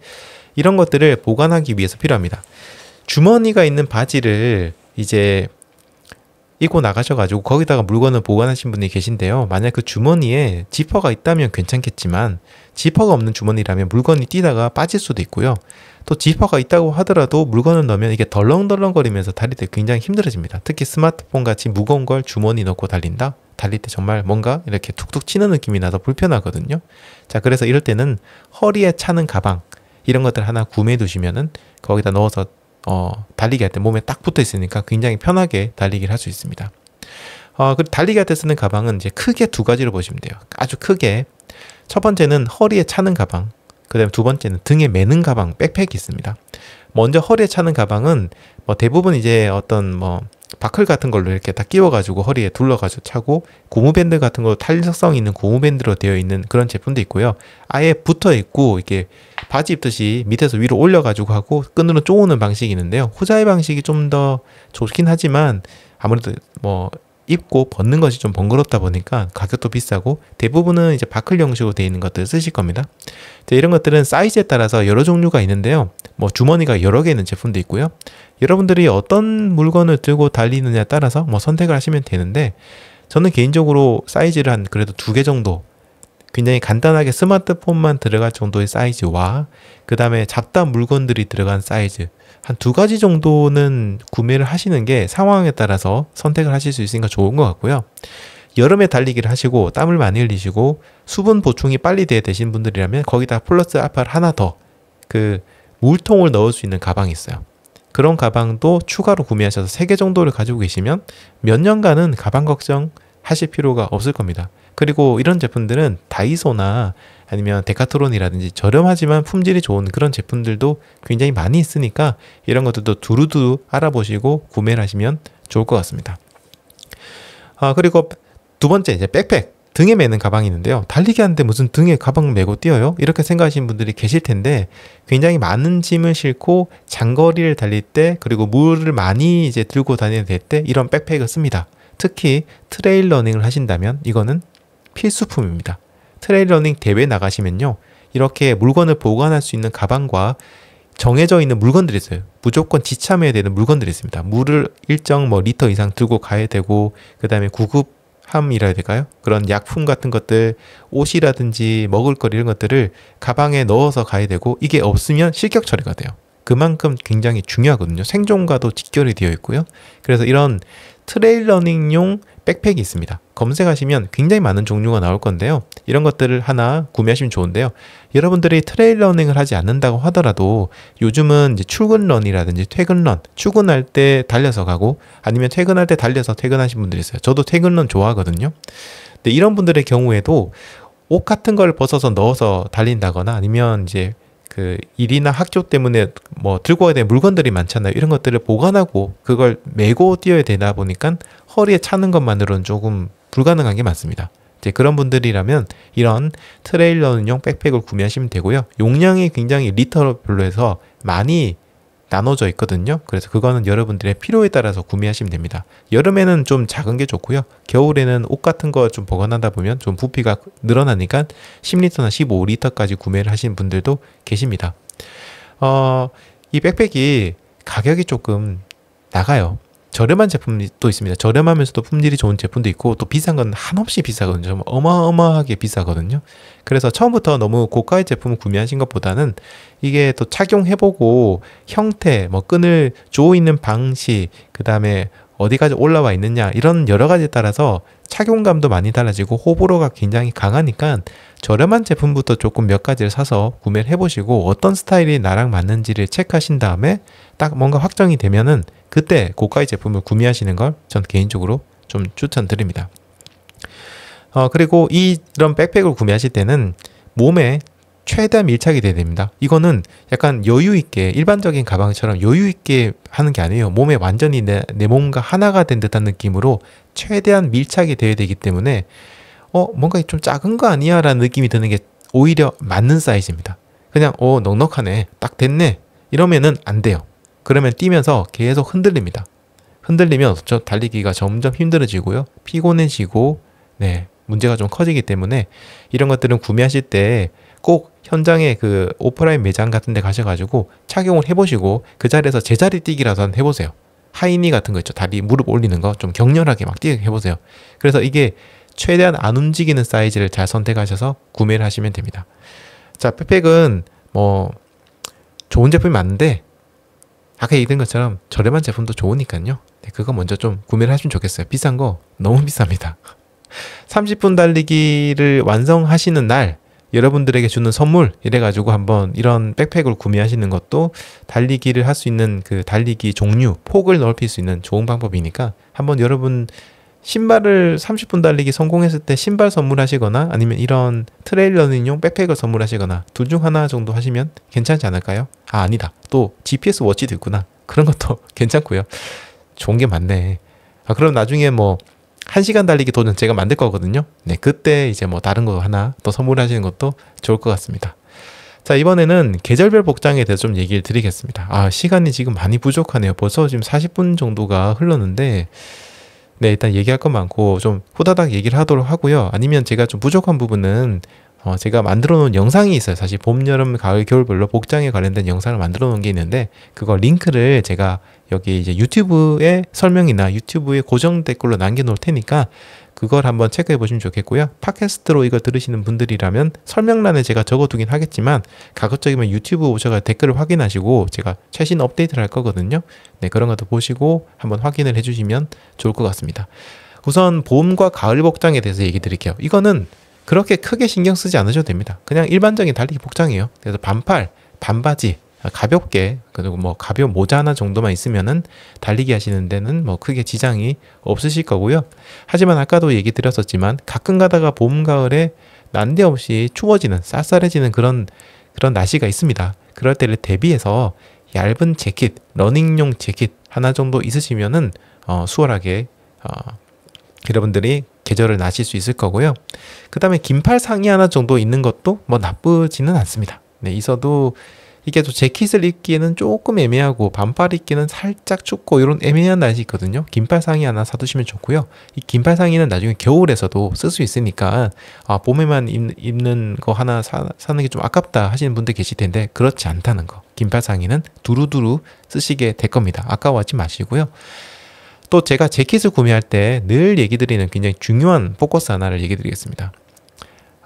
이런 것들을 보관하기 위해서 필요합니다. 주머니가 있는 바지를 이제 입고 나가셔가지고 거기다가 물건을 보관하신 분이 계신데요. 만약 그 주머니에 지퍼가 있다면 괜찮겠지만 지퍼가 없는 주머니라면 물건이 뛰다가 빠질 수도 있고요. 또 지퍼가 있다고 하더라도 물건을 넣으면 이게 덜렁덜렁거리면서 달릴 때 굉장히 힘들어집니다. 특히 스마트폰 같이 무거운 걸 주머니 넣고 달린다? 달릴 때 정말 뭔가 이렇게 툭툭 치는 느낌이 나서 불편하거든요. 자, 그래서 이럴 때는 허리에 차는 가방, 이런 것들 하나 구매해 두시면은 거기다 넣어서 어, 달리기 할 때 몸에 딱 붙어 있으니까 굉장히 편하게 달리기를 할 수 있습니다. 어, 그리고 달리기 할 때 쓰는 가방은 이제 크게 두 가지로 보시면 돼요. 아주 크게 첫 번째는 허리에 차는 가방, 그 다음에 두 번째는 등에 매는 가방, 백팩이 있습니다. 먼저 허리에 차는 가방은 뭐 대부분 이제 어떤 뭐 바클 같은 걸로 이렇게 다 끼워가지고 허리에 둘러가지고 차고 고무밴드 같은 거 탄력성 있는 고무밴드로 되어 있는 그런 제품도 있고요. 아예 붙어 있고 이렇게 바지 입듯이 밑에서 위로 올려가지고 하고 끈으로 쪼는 방식이 있는데요. 후자의 방식이 좀 더 좋긴 하지만 아무래도 뭐 입고 벗는 것이 좀 번거롭다 보니까 가격도 비싸고 대부분은 이제 바클 형식으로 되어 있는 것들을 쓰실 겁니다. 이런 것들은 사이즈에 따라서 여러 종류가 있는데요. 뭐 주머니가 여러 개 있는 제품도 있고요. 여러분들이 어떤 물건을 들고 달리느냐에 따라서 뭐 선택을 하시면 되는데 저는 개인적으로 사이즈를 한 그래도 두 개 정도 굉장히 간단하게 스마트폰만 들어갈 정도의 사이즈와 그 다음에 잡다 물건들이 들어간 사이즈 한두 가지 정도는 구매를 하시는 게 상황에 따라서 선택을 하실 수 있으니까 좋은 것 같고요. 여름에 달리기를 하시고 땀을 많이 흘리시고 수분 보충이 빨리 돼야 되신 분들이라면 거기다 플러스 아를 하나 더 그 물통을 넣을 수 있는 가방이 있어요. 그런 가방도 추가로 구매하셔서 세 개 정도를 가지고 계시면 몇 년간은 가방 걱정 하실 필요가 없을 겁니다. 그리고 이런 제품들은 다이소나 아니면 데카토론이라든지 저렴하지만 품질이 좋은 그런 제품들도 굉장히 많이 있으니까 이런 것들도 두루두루 알아보시고 구매를 하시면 좋을 것 같습니다. 아, 그리고 두 번째 이제 백팩. 등에 매는 가방이 있는데요. 달리기 하는데 무슨 등에 가방 메고 뛰어요? 이렇게 생각하시는 분들이 계실 텐데 굉장히 많은 짐을 싣고 장거리를 달릴 때 그리고 물을 많이 이제 들고 다니게 될때 이런 백팩을 씁니다. 특히 트레일 러닝을 하신다면 이거는 필수품입니다. 트레일러닝 대회 나가시면요. 이렇게 물건을 보관할 수 있는 가방과 정해져 있는 물건들이 있어요. 무조건 지참해야 되는 물건들이 있습니다. 물을 일정 뭐 리터 이상 들고 가야 되고 그 다음에 구급함이라 해야 될까요? 그런 약품 같은 것들, 옷이라든지 먹을거리 이런 것들을 가방에 넣어서 가야 되고 이게 없으면 실격 처리가 돼요. 그만큼 굉장히 중요하거든요. 생존과도 직결이 되어 있고요. 그래서 이런 트레일러닝용 백팩이 있습니다. 검색하시면 굉장히 많은 종류가 나올 건데요. 이런 것들을 하나 구매하시면 좋은데요. 여러분들이 트레일 러닝을 하지 않는다고 하더라도 요즘은 출근 런이라든지 퇴근 런, 출근할 때 달려서 가고 아니면 퇴근할 때 달려서 퇴근하신 분들이 있어요. 저도 퇴근 런 좋아하거든요. 근데 이런 분들의 경우에도 옷 같은 걸 벗어서 넣어서 달린다거나 아니면 이제 그 일이나 학교 때문에 뭐 들고 와야 될 물건들이 많잖아요. 이런 것들을 보관하고 그걸 메고 뛰어야 되다 보니까 허리에 차는 것만으로는 조금 불가능한 게맞습니다 이제 그런 분들이라면 이런 트레일러용 백팩을 구매하시면 되고요. 용량이 굉장히 리터별로 해서 많이 나눠져 있거든요. 그래서 그거는 여러분들의 필요에 따라서 구매하시면 됩니다. 여름에는 좀 작은 게 좋고요. 겨울에는 옷 같은 거 좀 보관하다 보면 좀 부피가 늘어나니까 10리터나 15리터까지 구매를 하신 분들도 계십니다. 어, 이 백팩이 가격이 조금 나가요. 저렴한 제품이 또 있습니다. 저렴하면서도 품질이 좋은 제품도 있고 또 비싼 건 한없이 비싸거든요. 어마어마하게 비싸거든요. 그래서 처음부터 너무 고가의 제품을 구매하신 것보다는 이게 또 착용해보고 형태, 뭐 끈을 조어 있는 방식, 그 다음에 어디까지 올라와 있느냐 이런 여러 가지에 따라서 착용감도 많이 달라지고 호불호가 굉장히 강하니까 저렴한 제품부터 조금 몇 가지를 사서 구매를 해보시고 어떤 스타일이 나랑 맞는지를 체크하신 다음에 딱 뭔가 확정이 되면은 그때 고가의 제품을 구매하시는 걸 전 개인적으로 좀 추천드립니다. 어, 그리고 이런 백팩을 구매하실 때는 몸에 최대한 밀착이 돼야 됩니다. 이거는 약간 여유 있게 일반적인 가방처럼 여유 있게 하는 게 아니에요. 몸에 완전히 내, 내 몸과 하나가 된 듯한 느낌으로 최대한 밀착이 돼야 되기 때문에 어 뭔가 좀 작은 거 아니야 라는 느낌이 드는 게 오히려 맞는 사이즈입니다. 그냥 어 넉넉하네 딱 됐네 이러면은 안 돼요. 그러면 뛰면서 계속 흔들립니다. 흔들리면 저 달리기가 점점 힘들어지고요. 피곤해지고 네 문제가 좀 커지기 때문에 이런 것들은 구매하실 때 꼭 현장에 그 오프라인 매장 같은 데 가셔가지고 착용을 해보시고 그 자리에서 제자리 뛰기라도 한번 해보세요. 하이니 같은 거 있죠. 다리 무릎 올리는 거 좀 격렬하게 막 뛰게 해보세요. 그래서 이게 최대한 안 움직이는 사이즈를 잘 선택하셔서 구매를 하시면 됩니다. 자, 페팩은 뭐 좋은 제품이 많은데 아까 얘기된 것처럼 저렴한 제품도 좋으니까요. 네, 그거 먼저 좀 구매를 하시면 좋겠어요. 비싼 거 너무 [LAUGHS] 비쌉니다. 30분 달리기를 완성하시는 날 여러분들에게 주는 선물 이래가지고 한번 이런 백팩을 구매하시는 것도 달리기를 할 수 있는 그 달리기 종류, 폭을 넓힐 수 있는 좋은 방법이니까 한번 여러분 신발을 30분 달리기 성공했을 때 신발 선물하시거나 아니면 이런 트레일러닝용 백팩을 선물하시거나 둘 중 하나 정도 하시면 괜찮지 않을까요? 아 아니다 또 GPS 워치도 있구나 그런 것도 [LAUGHS] 괜찮고요 좋은 게 많네 아 그럼 나중에 뭐 1시간 달리기 도전 제가 만들 거거든요 네 그때 이제 뭐 다른 거 하나 또 선물하시는 것도 좋을 것 같습니다 자 이번에는 계절별 복장에 대해서 좀 얘기를 드리겠습니다 아 시간이 지금 많이 부족하네요 벌써 지금 40분 정도가 흘렀는데 네, 일단 얘기할 건 많고 좀 후다닥 얘기를 하도록 하고요. 아니면 제가 좀 부족한 부분은 어, 제가 만들어 놓은 영상이 있어요. 사실 봄, 여름, 가을, 겨울별로 복장에 관련된 영상을 만들어 놓은 게 있는데 그거 링크를 제가 여기 이제 유튜브의 설명이나 유튜브의 고정 댓글로 남겨 놓을 테니까 그걸 한번 체크해 보시면 좋겠고요. 팟캐스트로 이거 들으시는 분들이라면 설명란에 제가 적어두긴 하겠지만 가급적이면 유튜브 오셔가 댓글을 확인하시고 제가 최신 업데이트를 할 거거든요. 네, 그런 것도 보시고 한번 확인을 해주시면 좋을 것 같습니다. 우선 봄과 가을 복장에 대해서 얘기 드릴게요. 이거는 그렇게 크게 신경 쓰지 않으셔도 됩니다. 그냥 일반적인 달리기 복장이에요. 그래서 반팔, 반바지, 가볍게 그리고 뭐 가벼운 모자 하나 정도만 있으면은 달리기 하시는 데는 뭐 크게 지장이 없으실 거고요. 하지만 아까도 얘기 드렸었지만 가끔 가다가 봄 가을에 난데없이 추워지는 쌀쌀해지는 그런 그런 날씨가 있습니다. 그럴 때를 대비해서 얇은 재킷, 러닝용 재킷 하나 정도 있으시면은 어, 수월하게 어, 여러분들이 계절을 나실 수 있을 거고요. 그 다음에 긴팔 상의 하나 정도 있는 것도 뭐 나쁘지는 않습니다. 네, 있어도 이게 또 재킷을 입기에는 조금 애매하고 반팔 입기는 살짝 춥고 이런 애매한 날씨 있거든요. 긴팔 상의 하나 사두시면 좋고요. 이 긴팔 상의는 나중에 겨울에서도 쓸 수 있으니까 아, 봄에만 입, 는거 하나 사, 는게 좀 아깝다 하시는 분들 계실 텐데 그렇지 않다는 거. 긴팔 상의는 두루두루 쓰시게 될 겁니다. 아까워하지 마시고요. 또 제가 재킷을 구매할 때 늘 얘기 드리는 굉장히 중요한 포커스 하나를 얘기 드리겠습니다.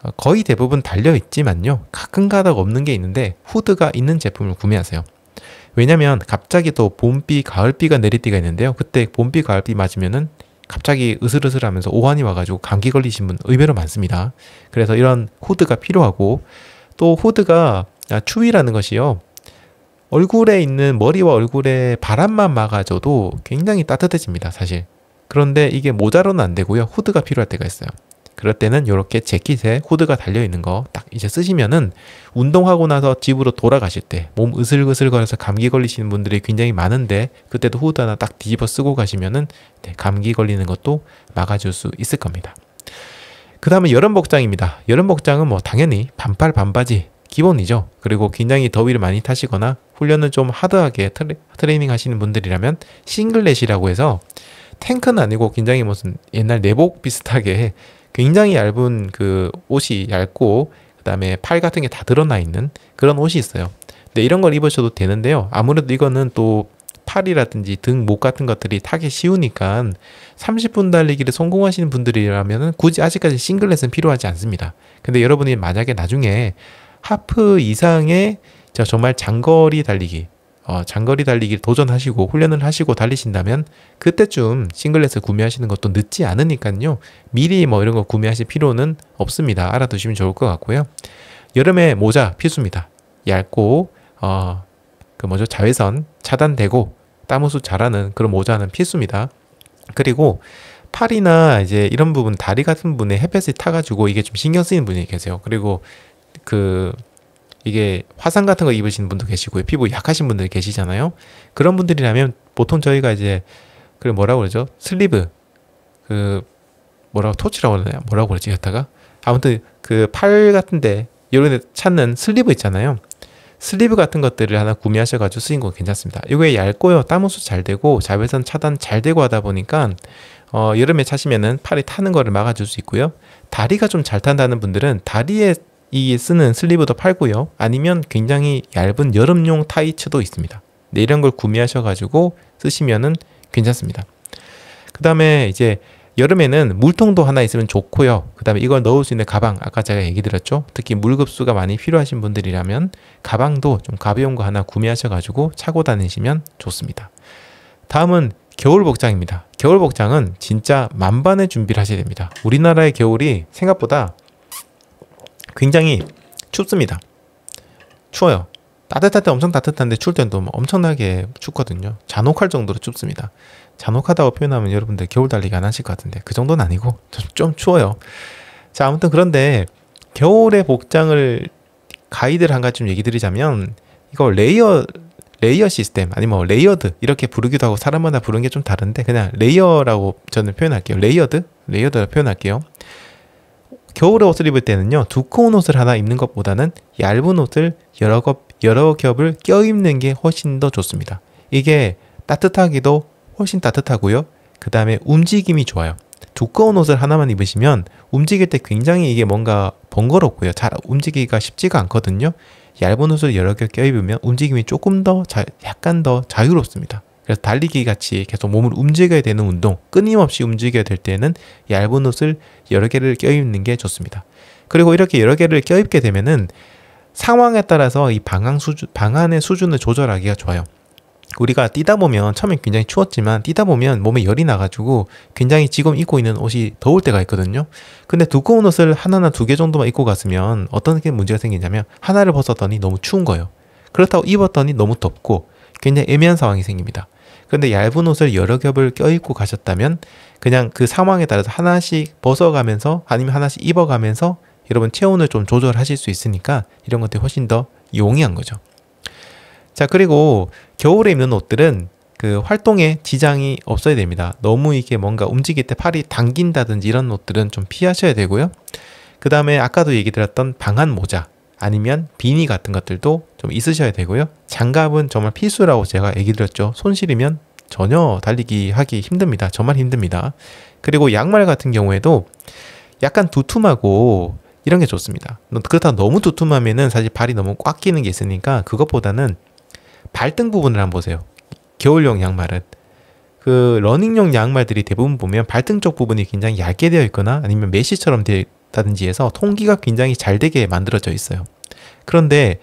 어, 거의 대부분 달려 있지만요. 가끔가다 없는 게 있는데 후드가 있는 제품을 구매하세요. 왜냐면 갑자기 또 봄비, 가을비가 내릴 때가 있는데요. 그때 봄비, 가을비 맞으면은 갑자기 으슬으슬하면서 오한이 와가지고 감기 걸리신 분 의외로 많습니다. 그래서 이런 후드가 필요하고 또 후드가 아, 추위라는 것이요. 얼굴에 있는 머리와 얼굴에 바람만 막아줘도 굉장히 따뜻해집니다. 사실. 그런데 이게 모자로는 안 되고요. 후드가 필요할 때가 있어요. 그럴 때는 이렇게 재킷에 후드가 달려있는 거 딱 이제 쓰시면은 운동하고 나서 집으로 돌아가실 때 몸 으슬으슬거려서 감기 걸리시는 분들이 굉장히 많은데 그때도 후드 하나 딱 뒤집어 쓰고 가시면은 네, 감기 걸리는 것도 막아줄 수 있을 겁니다. 그 다음에 여름 복장입니다. 여름 복장은 뭐 당연히 반팔 반바지 기본이죠. 그리고 굉장히 더위를 많이 타시거나 훈련을 좀 하드하게 트레, 트레이닝 하시는 분들이라면 싱글렛이라고 해서 탱크는 아니고 굉장히 무슨 옛날 내복 비슷하게 굉장히 얇은 그 옷이 얇고 그다음에 팔 같은 게 다 드러나 있는 그런 옷이 있어요. 근데 이런 걸 입으셔도 되는데요. 아무래도 이거는 또 팔이라든지 등, 목 같은 것들이 타기 쉬우니까 30분 달리기를 성공하시는 분들이라면 굳이 아직까지 싱글렛은 필요하지 않습니다. 근데 여러분이 만약에 나중에 하프 이상의 정말 장거리 달리기 어, 장거리 달리기 도전하시고 훈련을 하시고 달리신다면 그때쯤 싱글렛을 구매하시는 것도 늦지 않으니까요. 미리 뭐 이런 거 구매하실 필요는 없습니다. 알아두시면 좋을 것 같고요. 여름에 모자 필수입니다. 얇고 어, 그 뭐죠 자외선 차단되고 땀 흡수 잘하는 그런 모자는 필수입니다. 그리고 팔이나 이제 이런 부분 다리 같은 분에 햇볕이 타가지고 이게 좀 신경 쓰이는 분이 계세요. 그리고 그 이게 화상 같은 거입으시는 분도 계시고요. 피부 약하신 분들 계시잖아요. 그런 분들이라면 보통 저희가 이제 그 뭐라고 그러죠? 슬리브 그 뭐라고 토치라고 그러나요? 뭐라고 그러지? 여다가 아무튼 그 팔 같은데 이런 데 찾는 슬리브 있잖아요. 슬리브 같은 것들을 하나 구매하셔가지고 쓰인건 괜찮습니다. 이게 얇고요. 땀 흡수 잘 되고 자외선 차단 잘 되고 하다 보니까 어, 여름에 차시면은 팔이 타는 거를 막아줄 수 있고요. 다리가 좀 잘 탄다는 분들은 다리에 이 쓰는 슬리브도 팔고요. 아니면 굉장히 얇은 여름용 타이츠도 있습니다. 네, 이런 걸 구매하셔가지고 쓰시면은 괜찮습니다. 그 다음에 이제 여름에는 물통도 하나 있으면 좋고요. 그 다음에 이걸 넣을 수 있는 가방, 아까 제가 얘기 드렸죠. 특히 물급수가 많이 필요하신 분들이라면 가방도 좀 가벼운 거 하나 구매하셔가지고 차고 다니시면 좋습니다. 다음은 겨울 복장입니다. 겨울 복장은 진짜 만반의 준비를 하셔야 됩니다. 우리나라의 겨울이 생각보다 굉장히 춥습니다. 추워요. 따뜻할 때 엄청 따뜻한데 추울 땐또 뭐 엄청나게 춥거든요. 잔혹할 정도로 춥습니다. 잔혹하다고 표현하면 여러분들 겨울 달리기 안 하실 것 같은데 그 정도는 아니고 [LAUGHS] 좀 추워요. 자 아무튼 그런데 겨울의 복장을 가이드를 한 가지 좀 얘기 드리자면 이거 레이어 레이어 시스템 아니면 뭐 레이어드 이렇게 부르기도 하고 사람마다 부르는 게 좀 다른데 그냥 레이어라고 저는 표현할게요. 레이어드 레이어드라 표현할게요. 겨울에 옷을 입을 때는요 두꺼운 옷을 하나 입는 것보다는 얇은 옷을 여러 겹 여러 겹을 껴입는 게 훨씬 더 좋습니다. 이게 따뜻하기도 훨씬 따뜻하고요. 그 다음에 움직임이 좋아요. 두꺼운 옷을 하나만 입으시면 움직일 때 굉장히 이게 뭔가 번거롭고요. 잘 움직이기가 쉽지가 않거든요. 얇은 옷을 여러 겹 껴입으면 움직임이 조금 더 자, 약간 더 자유롭습니다. 그래서 달리기 같이 계속 몸을 움직여야 되는 운동, 끊임없이 움직여야 될 때는 얇은 옷을 여러 개를 껴입는 게 좋습니다. 그리고 이렇게 여러 개를 껴입게 되면은 상황에 따라서 이방안 수준, 방안의 수준을 조절하기가 좋아요. 우리가 뛰다 보면 처음엔 굉장히 추웠지만 뛰다 보면 몸에 열이 나가지고 굉장히 지금 입고 있는 옷이 더울 때가 있거든요. 근데 두꺼운 옷을 하나나 두 개 정도만 입고 갔으면 어떤 게 문제가 생기냐면 하나를 벗었더니 너무 추운 거예요. 그렇다고 입었더니 너무 덥고 굉장히 애매한 상황이 생깁니다. 그런데 얇은 옷을 여러 겹을 껴입고 가셨다면 그냥 그 상황에 따라서 하나씩 벗어가면서 아니면 하나씩 입어가면서 여러분 체온을 좀 조절하실 수 있으니까 이런 것들이 훨씬 더 용이한 거죠. 자 그리고 겨울에 입는 옷들은 그 활동에 지장이 없어야 됩니다. 너무 이게 뭔가 움직일 때 팔이 당긴다든지 이런 옷들은 좀 피하셔야 되고요. 그 다음에 아까도 얘기 드렸던 방한 모자 아니면 비니 같은 것들도 좀 있으셔야 되고요. 장갑은 정말 필수라고 제가 얘기 드렸죠. 손실이면 전혀 달리기 하기 힘듭니다. 정말 힘듭니다. 그리고 양말 같은 경우에도 약간 두툼하고 이런 게 좋습니다. 그렇다고 너무 두툼하면은 사실 발이 너무 꽉 끼는 게 있으니까 그것보다는 발등 부분을 한번 보세요. 겨울용 양말은 그 러닝용 양말들이 대부분 보면 발등 쪽 부분이 굉장히 얇게 되어 있거나 아니면 메시처럼 되, 어 다든지 해서 통기가 굉장히 잘 되게 만들어져 있어요. 그런데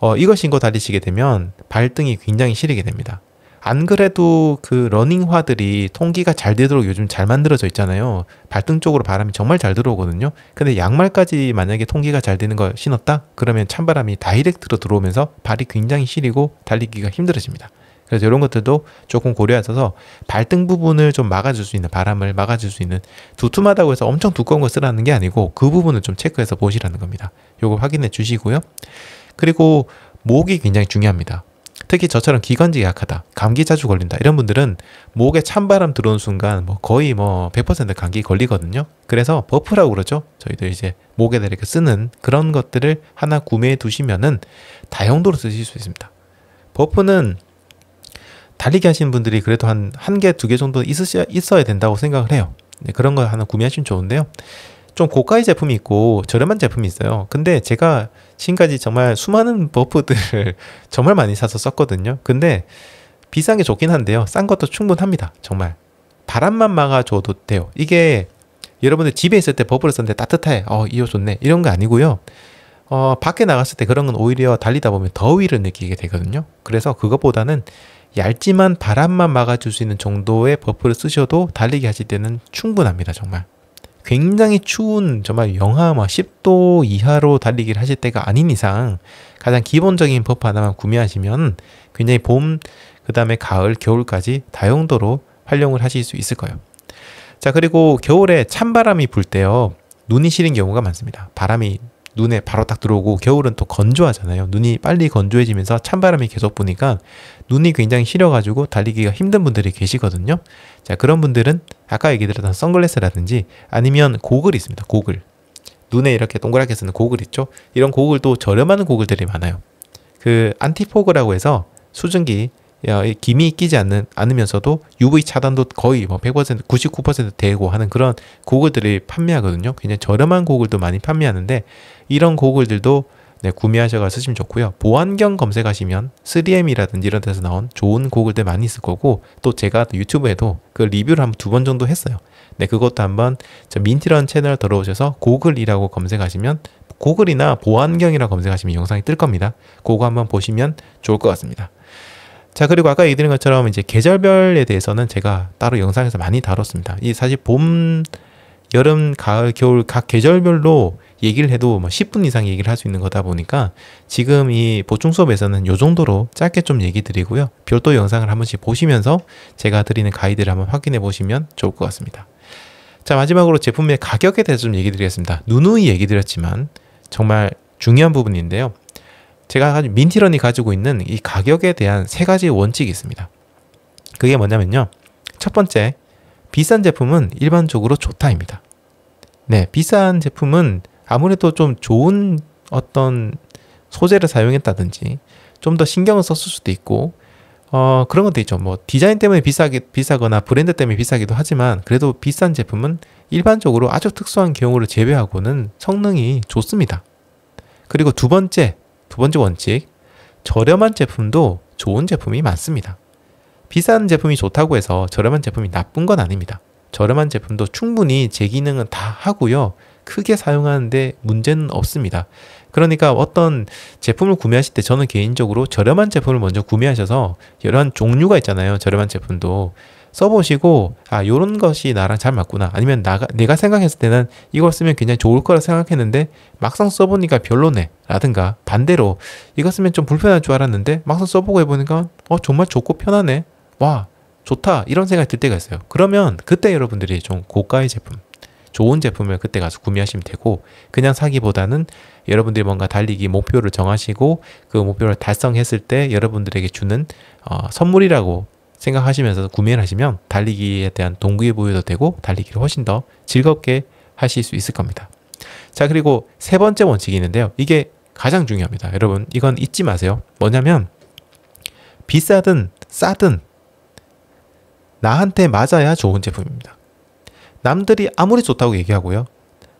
어, 이것인거 달리시게 되면 발등이 굉장히 시리게 됩니다. 안 그래도 그 러닝화들이 통기가 잘 되도록 요즘 잘 만들어져 있잖아요. 발등 쪽으로 바람이 정말 잘 들어오거든요. 근데 양말까지 만약에 통기가 잘 되는 걸 신었다? 그러면 찬바람이 다이렉트로 들어오면서 발이 굉장히 시리고 달리기가 힘들어집니다. 그래서 이런 것들도 조금 고려하셔서 발등 부분을 좀 막아줄 수 있는 바람을 막아줄 수 있는 두툼하다고 해서 엄청 두꺼운 거 쓰라는 게 아니고 그 부분을 좀 체크해서 보시라는 겁니다. 요거 확인해 주시고요. 그리고 목이 굉장히 중요합니다. 특히 저처럼 기관지 약하다, 감기 자주 걸린다 이런 분들은 목에 찬바람 들어온 순간 뭐 거의 뭐 100% 감기 걸리거든요. 그래서 버프라고 그러죠. 저희도 이제 목에다 이렇게 쓰는 그런 것들을 하나 구매해 두시면은 다용도로 쓰실 수 있습니다. 버프는 달리기 하시는 분들이 그래도 한 한 개, 두 개 정도 있으셔, 있어야 된다고 생각을 해요. 네, 그런 거 하나 구매하시면 좋은데요. 좀 고가의 제품이 있고 저렴한 제품이 있어요. 근데 제가 지금까지 정말 수많은 버프들을 [LAUGHS] 정말 많이 사서 썼거든요. 근데 비싼 게 좋긴 한데요. 싼 것도 충분합니다. 정말. 바람만 막아줘도 돼요. 이게 여러분들 집에 있을 때 버프를 썼는데 따뜻해. 어, 이거 좋네. 이런 거 아니고요. 어, 밖에 나갔을 때 그런 건 오히려 달리다 보면 더위를 느끼게 되거든요. 그래서 그것보다는 얇지만 바람만 막아줄 수 있는 정도의 버프를 쓰셔도 달리기 하실 때는 충분합니다 정말 굉장히 추운 정말 영하 막 10도 이하로 달리기를 하실 때가 아닌 이상 가장 기본적인 버프 하나만 구매하시면 굉장히 봄, 그 다음에 가을, 겨울까지 다용도로 활용을 하실 수 있을 거예요. 자 그리고 겨울에 찬바람이 불 때요. 눈이 시린 경우가 많습니다. 바람이 눈에 바로 딱 들어오고 겨울은 또 건조하잖아요. 눈이 빨리 건조해지면서 찬바람이 계속 부니까 눈이 굉장히 시려가지고 달리기가 힘든 분들이 계시거든요. 자 그런 분들은 아까 얘기 드렸던 선글라스라든지 아니면 고글 있습니다. 고글. 눈에 이렇게 동그랗게 쓰는 고글 있죠. 이런 고글도 저렴한 고글들이 많아요. 그 안티포그라고 해서 수증기 기미 끼지 않는, 않으면서도 UV 차단도 거의 뭐 100%, 99% 되고 하는 그런 고글들을 판매하거든요. 그냥 저렴한 고글도 많이 판매하는데 이런 고글들도 네, 구매하셔가 쓰시면 좋고요. 보안경 검색하시면 3M이라든지 이런 데서 나온 좋은 고글들 많이 있을 거고 또 제가 유튜브에도 그 리뷰를 한 두 번 정도 했어요. 네, 그것도 한번 민티런 채널 들어오셔서 고글이라고 검색하시면 고글이나 보안경이라 고 검색하시면 영상이 뜰 겁니다. 그거 한번 보시면 좋을 것 같습니다. 자, 그리고 아까 얘기드린 것처럼 이제 계절별에 대해서는 제가 따로 영상에서 많이 다뤘습니다. 이 사실 봄, 여름, 가을, 겨울 각 계절별로 얘기를 해도 뭐 10분 이상 얘기를 할 수 있는 거다 보니까 지금 이 보충 수업에서는 요 정도로 짧게 좀 얘기 드리고요. 별도 영상을 한 번씩 보시면서 제가 드리는 가이드를 한번 확인해 보시면 좋을 것 같습니다. 자, 마지막으로 제품의 가격에 대해서 좀 얘기 드리겠습니다. 누누이 얘기 드렸지만 정말 중요한 부분인데요. 제가 민티런이 가지고 있는 이 가격에 대한 세 가지 원칙이 있습니다. 그게 뭐냐면요. 첫 번째, 비싼 제품은 일반적으로 좋다입니다. 네, 비싼 제품은 아무래도 좀 좋은 어떤 소재를 사용했다든지 좀 더 신경을 썼을 수도 있고 어, 그런 것도 있죠. 뭐 디자인 때문에 비싸기, 비싸거나 브랜드 때문에 비싸기도 하지만 그래도 비싼 제품은 일반적으로 아주 특수한 경우를 제외하고는 성능이 좋습니다. 그리고 두 번째, 두 번째 원칙, 저렴한 제품도 좋은 제품이 많습니다. 비싼 제품이 좋다고 해서 저렴한 제품이 나쁜 건 아닙니다. 저렴한 제품도 충분히 제 기능은 다 하고요. 크게 사용하는데 문제는 없습니다. 그러니까 어떤 제품을 구매하실 때 저는 개인적으로 저렴한 제품을 먼저 구매하셔서 여러 종류가 있잖아요. 저렴한 제품도 써보시고 아 요런 것이 나랑 잘 맞구나 아니면 나가 내가 생각했을 때는 이걸 쓰면 굉장히 좋을 거라 생각했는데 막상 써보니까 별로네 라든가 반대로 이거 쓰면 좀 불편할 줄 알았는데 막상 써보고 해보니까 어 정말 좋고 편하네 와 좋다 이런 생각이 들 때가 있어요 그러면 그때 여러분들이 좀 고가의 제품 좋은 제품을 그때 가서 구매하시면 되고 그냥 사기보다는 여러분들이 뭔가 달리기 목표를 정하시고 그 목표를 달성했을 때 여러분들에게 주는 어, 선물이라고 생각하시면서 구매를 하시면 달리기에 대한 동기에 보여도 되고 달리기를 훨씬 더 즐겁게 하실 수 있을 겁니다. 자 그리고 세 번째 원칙이 있는데요. 이게 가장 중요합니다. 여러분 이건 잊지 마세요. 뭐냐면 비싸든 싸든 나한테 맞아야 좋은 제품입니다. 남들이 아무리 좋다고 얘기하고요.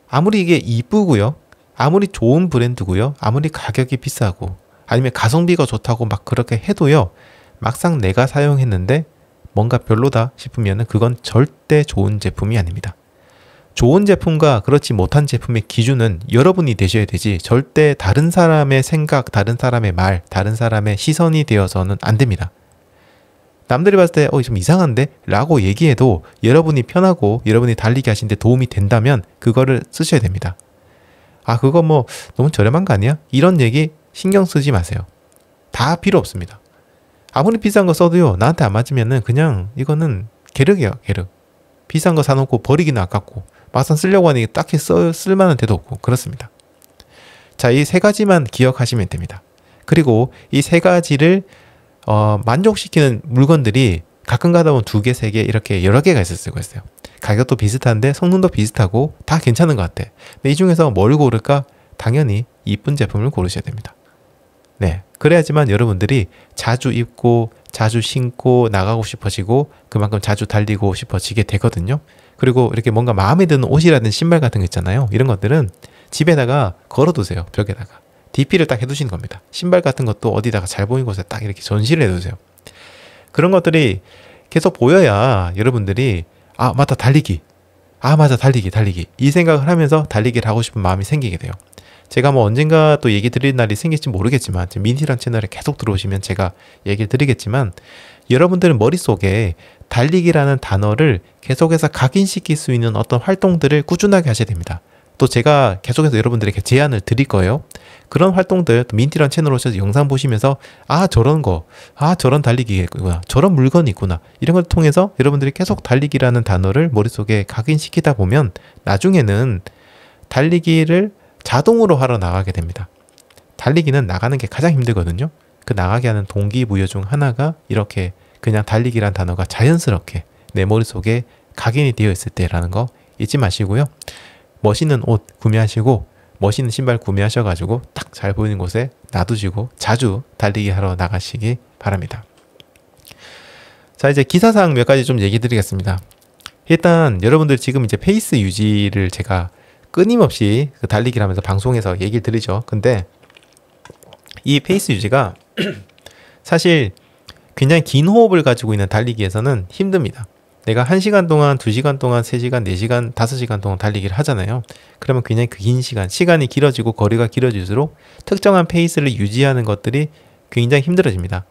아무리 이게 이쁘고요. 아무리 좋은 브랜드고요. 아무리 가격이 비싸고 아니면 가성비가 좋다고 막 그렇게 해도요. 막상 내가 사용했는데 뭔가 별로다 싶으면 그건 절대 좋은 제품이 아닙니다. 좋은 제품과 그렇지 못한 제품의 기준은 여러분이 되셔야 되지 절대 다른 사람의 생각, 다른 사람의 말, 다른 사람의 시선이 되어서는 안 됩니다. 남들이 봤을 때, 어, 좀 이상한데? 라고 얘기해도 여러분이 편하고 여러분이 달리기 하시는데 도움이 된다면 그거를 쓰셔야 됩니다. 아, 그거 뭐 너무 저렴한 거 아니야? 이런 얘기 신경 쓰지 마세요. 다 필요 없습니다. 아무리 비싼 거 써도요, 나한테 안 맞으면은 그냥 이거는 계륵이야, 계륵. 비싼 거 사놓고 버리기는 아깝고, 마상 쓰려고 하니 딱히 써, 쓸만한 데도 없고, 그렇습니다. 자, 이 세 가지만 기억하시면 됩니다. 그리고 이 세 가지를, 어, 만족시키는 물건들이 가끔 가다 보면 두 개, 세 개, 이렇게 여러 개가 있을 수가 있어요. 가격도 비슷한데 성능도 비슷하고 다 괜찮은 것 같아. 근데 이 중에서 뭘 고를까? 당연히 이쁜 제품을 고르셔야 됩니다. 네. 그래야지만 여러분들이 자주 입고 자주 신고 나가고 싶어지고 그만큼 자주 달리고 싶어지게 되거든요. 그리고 이렇게 뭔가 마음에 드는 옷이라든 신발 같은 거 있잖아요. 이런 것들은 집에다가 걸어두세요. 벽에다가. DP를 딱 해두시는 겁니다. 신발 같은 것도 어디다가 잘 보이는 곳에 딱 이렇게 전시를 해두세요. 그런 것들이 계속 보여야 여러분들이 아 맞다 달리기 아 맞아 달리기 달리기 이 생각을 하면서 달리기를 하고 싶은 마음이 생기게 돼요. 제가 뭐 언젠가 또 얘기 드릴 날이 생길지 모르겠지만 민희란 채널에 계속 들어오시면 제가 얘기 드리겠지만 여러분들은 머릿속에 달리기라는 단어를 계속해서 각인시킬 수 있는 어떤 활동들을 꾸준하게 하셔야 됩니다. 또 제가 계속해서 여러분들에게 제안을 드릴 거예요. 그런 활동들 민티란 채널 오셔서 영상 보시면서 아 저런 거, 아 저런 달리기구나, 저런 물건이 있구나 이런 걸 통해서 여러분들이 계속 달리기라는 단어를 머릿속에 각인시키다 보면 나중에는 달리기를 자동으로 하러 나가게 됩니다. 달리기는 나가는 게 가장 힘들거든요. 그 나가게 하는 동기부여 중 하나가 이렇게 그냥 달리기란 단어가 자연스럽게 내 머릿속에 각인이 되어 있을 때라는 거 잊지 마시고요. 멋있는 옷 구매하시고 멋있는 신발 구매하셔가지고 딱 잘 보이는 곳에 놔두시고 자주 달리기 하러 나가시기 바랍니다. 자 이제 기사상몇 가지 좀 얘기 드리겠습니다. 일단 여러분들 지금 이제 페이스 유지를 제가 끊임없이 그 달리기를 하면서 방송에서 얘기를 드리죠. 근데 이 페이스 유지가 [CLEARS THROAT] 사실 굉장히 긴 호흡을 가지고 있는 달리기에서는 힘듭니다. 내가 1시간 동안, 2시간 동안, 3시간, 4시간, 5시간 동안 달리기를 하잖아요. 그러면 굉장히 그 긴 시간, 시간이 길어지고 거리가 길어질수록 특정한 페이스를 유지하는 것들이 굉장히 힘들어집니다.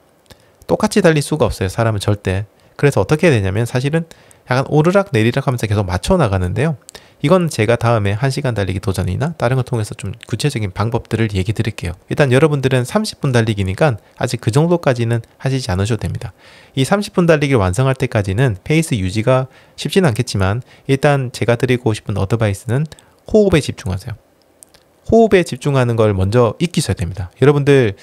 똑같이 달릴 수가 없어요. 사람은 절대. 그래서 어떻게 되냐면 사실은 약간 오르락 내리락 하면서 계속 맞춰 나가는데요. 이건 제가 다음에 1시간 달리기 도전이나 다른 걸 통해서 좀 구체적인 방법들을 얘기 드릴게요. 일단 여러분들은 30분 달리기니까 아직 그 정도까지는 하시지 않으셔도 됩니다. 이 30분 달리기를 완성할 때까지는 페이스 유지가 쉽진 않겠지만 일단 제가 드리고 싶은 어드바이스는 호흡에 집중하세요. 호흡에 집중하는 걸 먼저 익히셔야 됩니다. 여러분들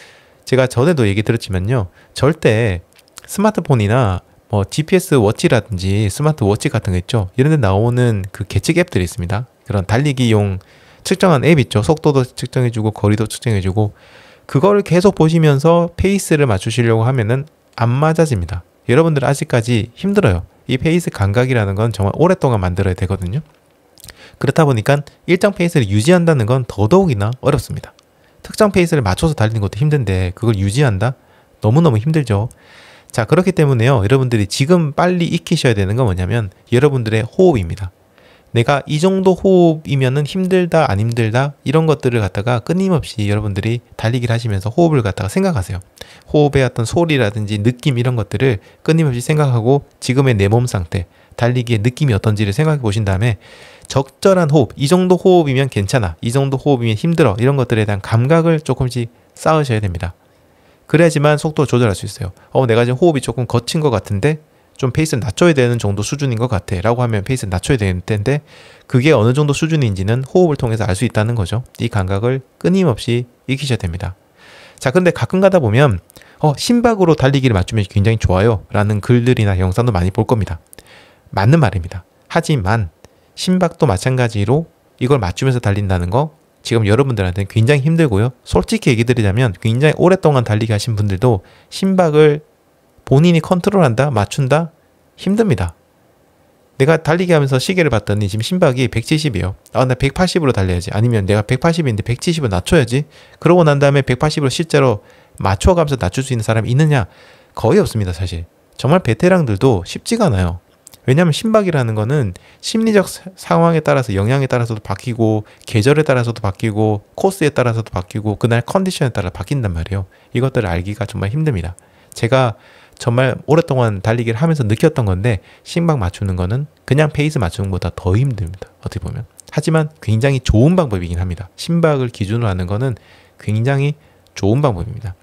제가 전에도 얘기 드렸지만요. 절대 스마트폰이나 뭐 어, GPS 워치라든지 스마트 워치 같은 거 있죠. 이런 데 나오는 그 계측 앱들이 있습니다. 그런 달리기용 측정한 앱 있죠. 속도도 측정해주고 거리도 측정해주고 그걸 계속 보시면서 페이스를 맞추시려고 하면은 안 맞아집니다. 여러분들 아직까지 힘들어요. 이 페이스 감각이라는 건 정말 오랫동안 만들어야 되거든요. 그렇다 보니까 일정 페이스를 유지한다는 건 더더욱이나 어렵습니다. 특정 페이스를 맞춰서 달리는 것도 힘든데 그걸 유지한다? 너무너무 힘들죠. 자 그렇기 때문에요 여러분들이 지금 빨리 익히셔야 되는 건 뭐냐면 여러분들의 호흡입니다 내가 이 정도 호흡이면은 힘들다 안 힘들다 이런 것들을 갖다가 끊임없이 여러분들이 달리기를 하시면서 호흡을 갖다가 생각하세요 호흡의 어떤 소리라든지 느낌 이런 것들을 끊임없이 생각하고 지금의 내 몸 상태 달리기의 느낌이 어떤지를 생각해 보신 다음에 적절한 호흡 이 정도 호흡이면 괜찮아 이 정도 호흡이면 힘들어 이런 것들에 대한 감각을 조금씩 쌓으셔야 됩니다 그래야지만 속도 를 조절할 수 있어요. 어, 내가 지금 호흡이 조금 거친 것 같은데 좀 페이스를 낮춰야 되는 정도 수준인 것 같아 라고 하면 페이스를 낮춰야 되는 텐데 그게 어느 정도 수준인지는 호흡을 통해서 알 수 있다는 거죠. 이 감각을 끊임없이 익히셔야 됩니다. 자 근데 가끔 가다 보면 어, 심박으로 달리기를 맞추면 굉장히 좋아요 라는 글들이나 영상도 많이 볼 겁니다. 맞는 말입니다. 하지만 심박도 마찬가지로 이걸 맞추면서 달린다는 거 지금 여러분들한테는 굉장히 힘들고요. 솔직히 얘기 드리자면 굉장히 오랫동안 달리기 하신 분들도 심박을 본인이 컨트롤한다, 맞춘다 힘듭니다. 내가 달리기 하면서 시계를 봤더니 지금 심박이 170이요. 에 아, 나 180으로 달려야지. 아니면 내가 180인데 170을 낮춰야지. 그러고 난 다음에 180으로 실제로 맞춰가면서 낮출 수 있는 사람이 있느냐? 거의 없습니다, 사실. 정말 베테랑들도 쉽지가 않아요. 왜냐하면 심박이라는 거는 심리적 상황에 따라서 영향에 따라서도 바뀌고 계절에 따라서도 바뀌고 코스에 따라서도 바뀌고 그날 컨디션에 따라 바뀐단 말이에요. 이것들을 알기가 정말 힘듭니다. 제가 정말 오랫동안 달리기를 하면서 느꼈던 건데 심박 맞추는 거는 그냥 페이스 맞추는 것보다 더 힘듭니다. 어떻게 보면. 하지만 굉장히 좋은 방법이긴 합니다. 심박을 기준으로 하는 거는 굉장히 좋은 방법입니다.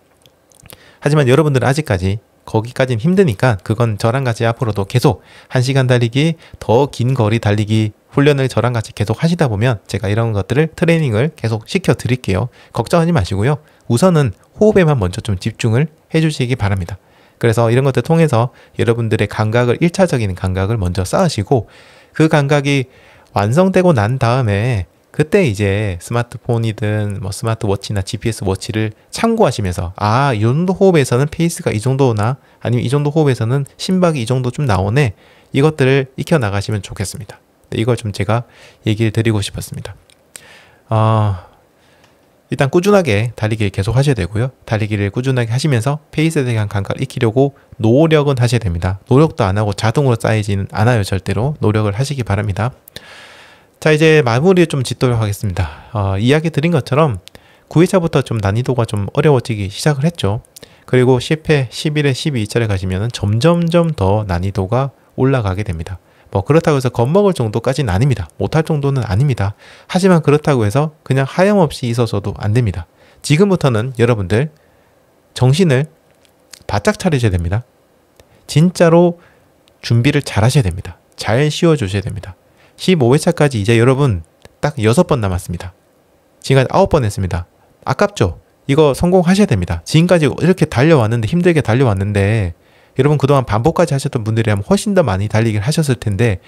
하지만 여러분들은 아직까지 거기까지는 힘드니까 그건 저랑 같이 앞으로도 계속 1시간 달리기, 더 긴 거리 달리기 훈련을 저랑 같이 계속 하시다 보면 제가 이런 것들을 트레이닝을 계속 시켜 드릴게요. 걱정하지 마시고요. 우선은 호흡에만 먼저 좀 집중을 해 주시기 바랍니다. 그래서 이런 것들 통해서 여러분들의 감각을 1차적인 감각을 먼저 쌓으시고 그 감각이 완성되고 난 다음에 그때 이제 스마트폰이든 뭐 스마트워치나 GPS 워치를 참고하시면서 아, 이 정도 호흡에서는 페이스가 이 정도나 아니면 이 정도 호흡에서는 심박이 이 정도 좀 나오네. 이것들을 익혀 나가시면 좋겠습니다. 네, 이걸 좀 제가 얘기를 드리고 싶었습니다. 어, 일단 꾸준하게 달리기를 계속 하셔야 되고요. 달리기를 꾸준하게 하시면서 페이스에 대한 감각을 익히려고 노력은 하셔야 됩니다. 노력도 안 하고 자동으로 쌓이지는 않아요, 절대로. 노력을 하시기 바랍니다. 자 이제 마무리 좀 짓도록 하겠습니다. 어, 이야기 드린 것처럼 9회차부터 좀 난이도가 좀 어려워지기 시작을 했죠. 그리고 10회, 11회, 1 2회차를 가시면 점점점 더 난이도가 올라가게 됩니다. 뭐 그렇다고 해서 겁먹을 정도까지는 아닙니다. 못할 정도는 아닙니다. 하지만 그렇다고 해서 그냥 하염없이 있어서도 안 됩니다. 지금부터는 여러분들 정신을 바짝 차리셔야 됩니다. 진짜로 준비를 잘 하셔야 됩니다. 잘 쉬어 주셔야 됩니다. 15회차까지 이제 여러분 딱 6번 남았습니다. 지금까지 9번 했습니다. 아깝죠? 이거 성공하셔야 됩니다. 지금까지 이렇게 달려왔는데 힘들게 달려왔는데 여러분 그동안 반복까지 하셨던 분들이라면 훨씬 더 많이 달리기를 하셨을 텐데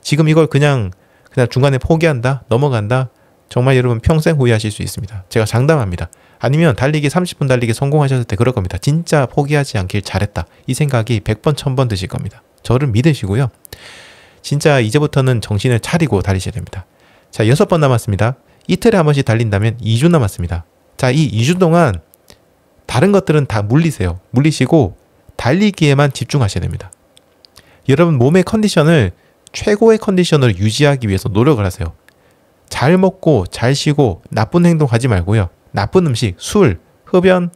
지금 이걸 그냥 그냥 중간에 포기한다 넘어간다 정말 여러분 평생 후회하실 수 있습니다. 제가 장담합니다. 아니면 달리기 30분 달리기 성공하셨을 때 그럴 겁니다. 진짜 포기하지 않길 잘했다. 이 생각이 100번 1000번 드실 겁니다. 저를 믿으시고요. 진짜 이제부터는 정신을 차리고 달리셔야 됩니다. 자, 여섯 번 남았습니다. 이틀에 한 번씩 달린다면 2주 남았습니다. 자, 이 2주 동안 다른 것들은 다 물리세요. 물리시고 달리기에만 집중하셔야 됩니다. 여러분 몸의 컨디션을 최고의 컨디션으로 유지하기 위해서 노력을 하세요. 잘 먹고 잘 쉬고 나쁜 행동 하지 말고요. 나쁜 음식, 술, 흡연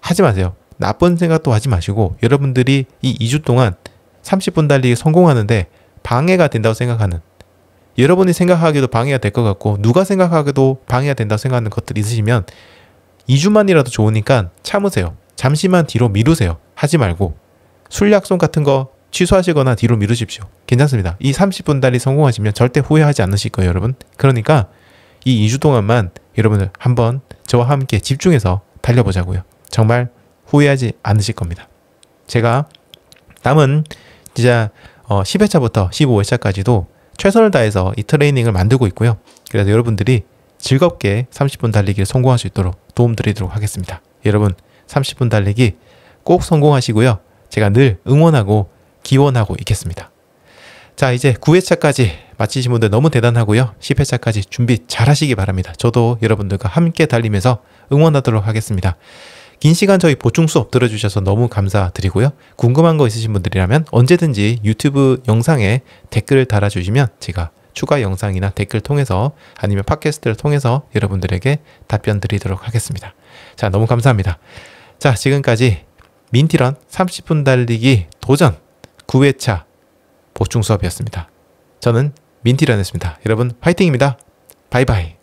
하지 마세요. 나쁜 생각도 하지 마시고 여러분들이 이 2주 동안 30분 달리기 성공하는데 방해가 된다고 생각하는 여러분이 생각하기도 방해가 될 것 같고 누가 생각하기도 방해가 된다고 생각하는 것들 있으시면 2주만이라도 좋으니까 참으세요. 잠시만 뒤로 미루세요. 하지 말고 술 약속 같은 거 취소하시거나 뒤로 미루십시오. 괜찮습니다. 이 30분 달이 성공하시면 절대 후회하지 않으실 거예요, 여러분. 그러니까 이 2주 동안만 여러분들 한번 저와 함께 집중해서 달려보자고요. 정말 후회하지 않으실 겁니다. 제가 남은 진짜 어, 10회차부터 15회차까지도 최선을 다해서 이 트레이닝을 만들고 있고요. 그래서 여러분들이 즐겁게 30분 달리기를 성공할 수 있도록 도움드리도록 하겠습니다. 여러분 30분 달리기 꼭 성공하시고요. 제가 늘 응원하고 기원하고 있겠습니다. 자 이제 9회차까지 마치신 분들 너무 대단하고요. 10회차까지 준비 잘 하시기 바랍니다. 저도 여러분들과 함께 달리면서 응원하도록 하겠습니다. 긴 시간 저희 보충 수업 들어주셔서 너무 감사드리고요. 궁금한 거 있으신 분들이라면 언제든지 유튜브 영상에 댓글을 달아주시면 제가 추가 영상이나 댓글 통해서 아니면 팟캐스트를 통해서 여러분들에게 답변 드리도록 하겠습니다. 자, 너무 감사합니다. 자, 지금까지 민티런 30분 달리기 도전 9회차 보충 수업이었습니다. 저는 민티런이었습니다. 여러분, 파이팅입니다. 바이바이.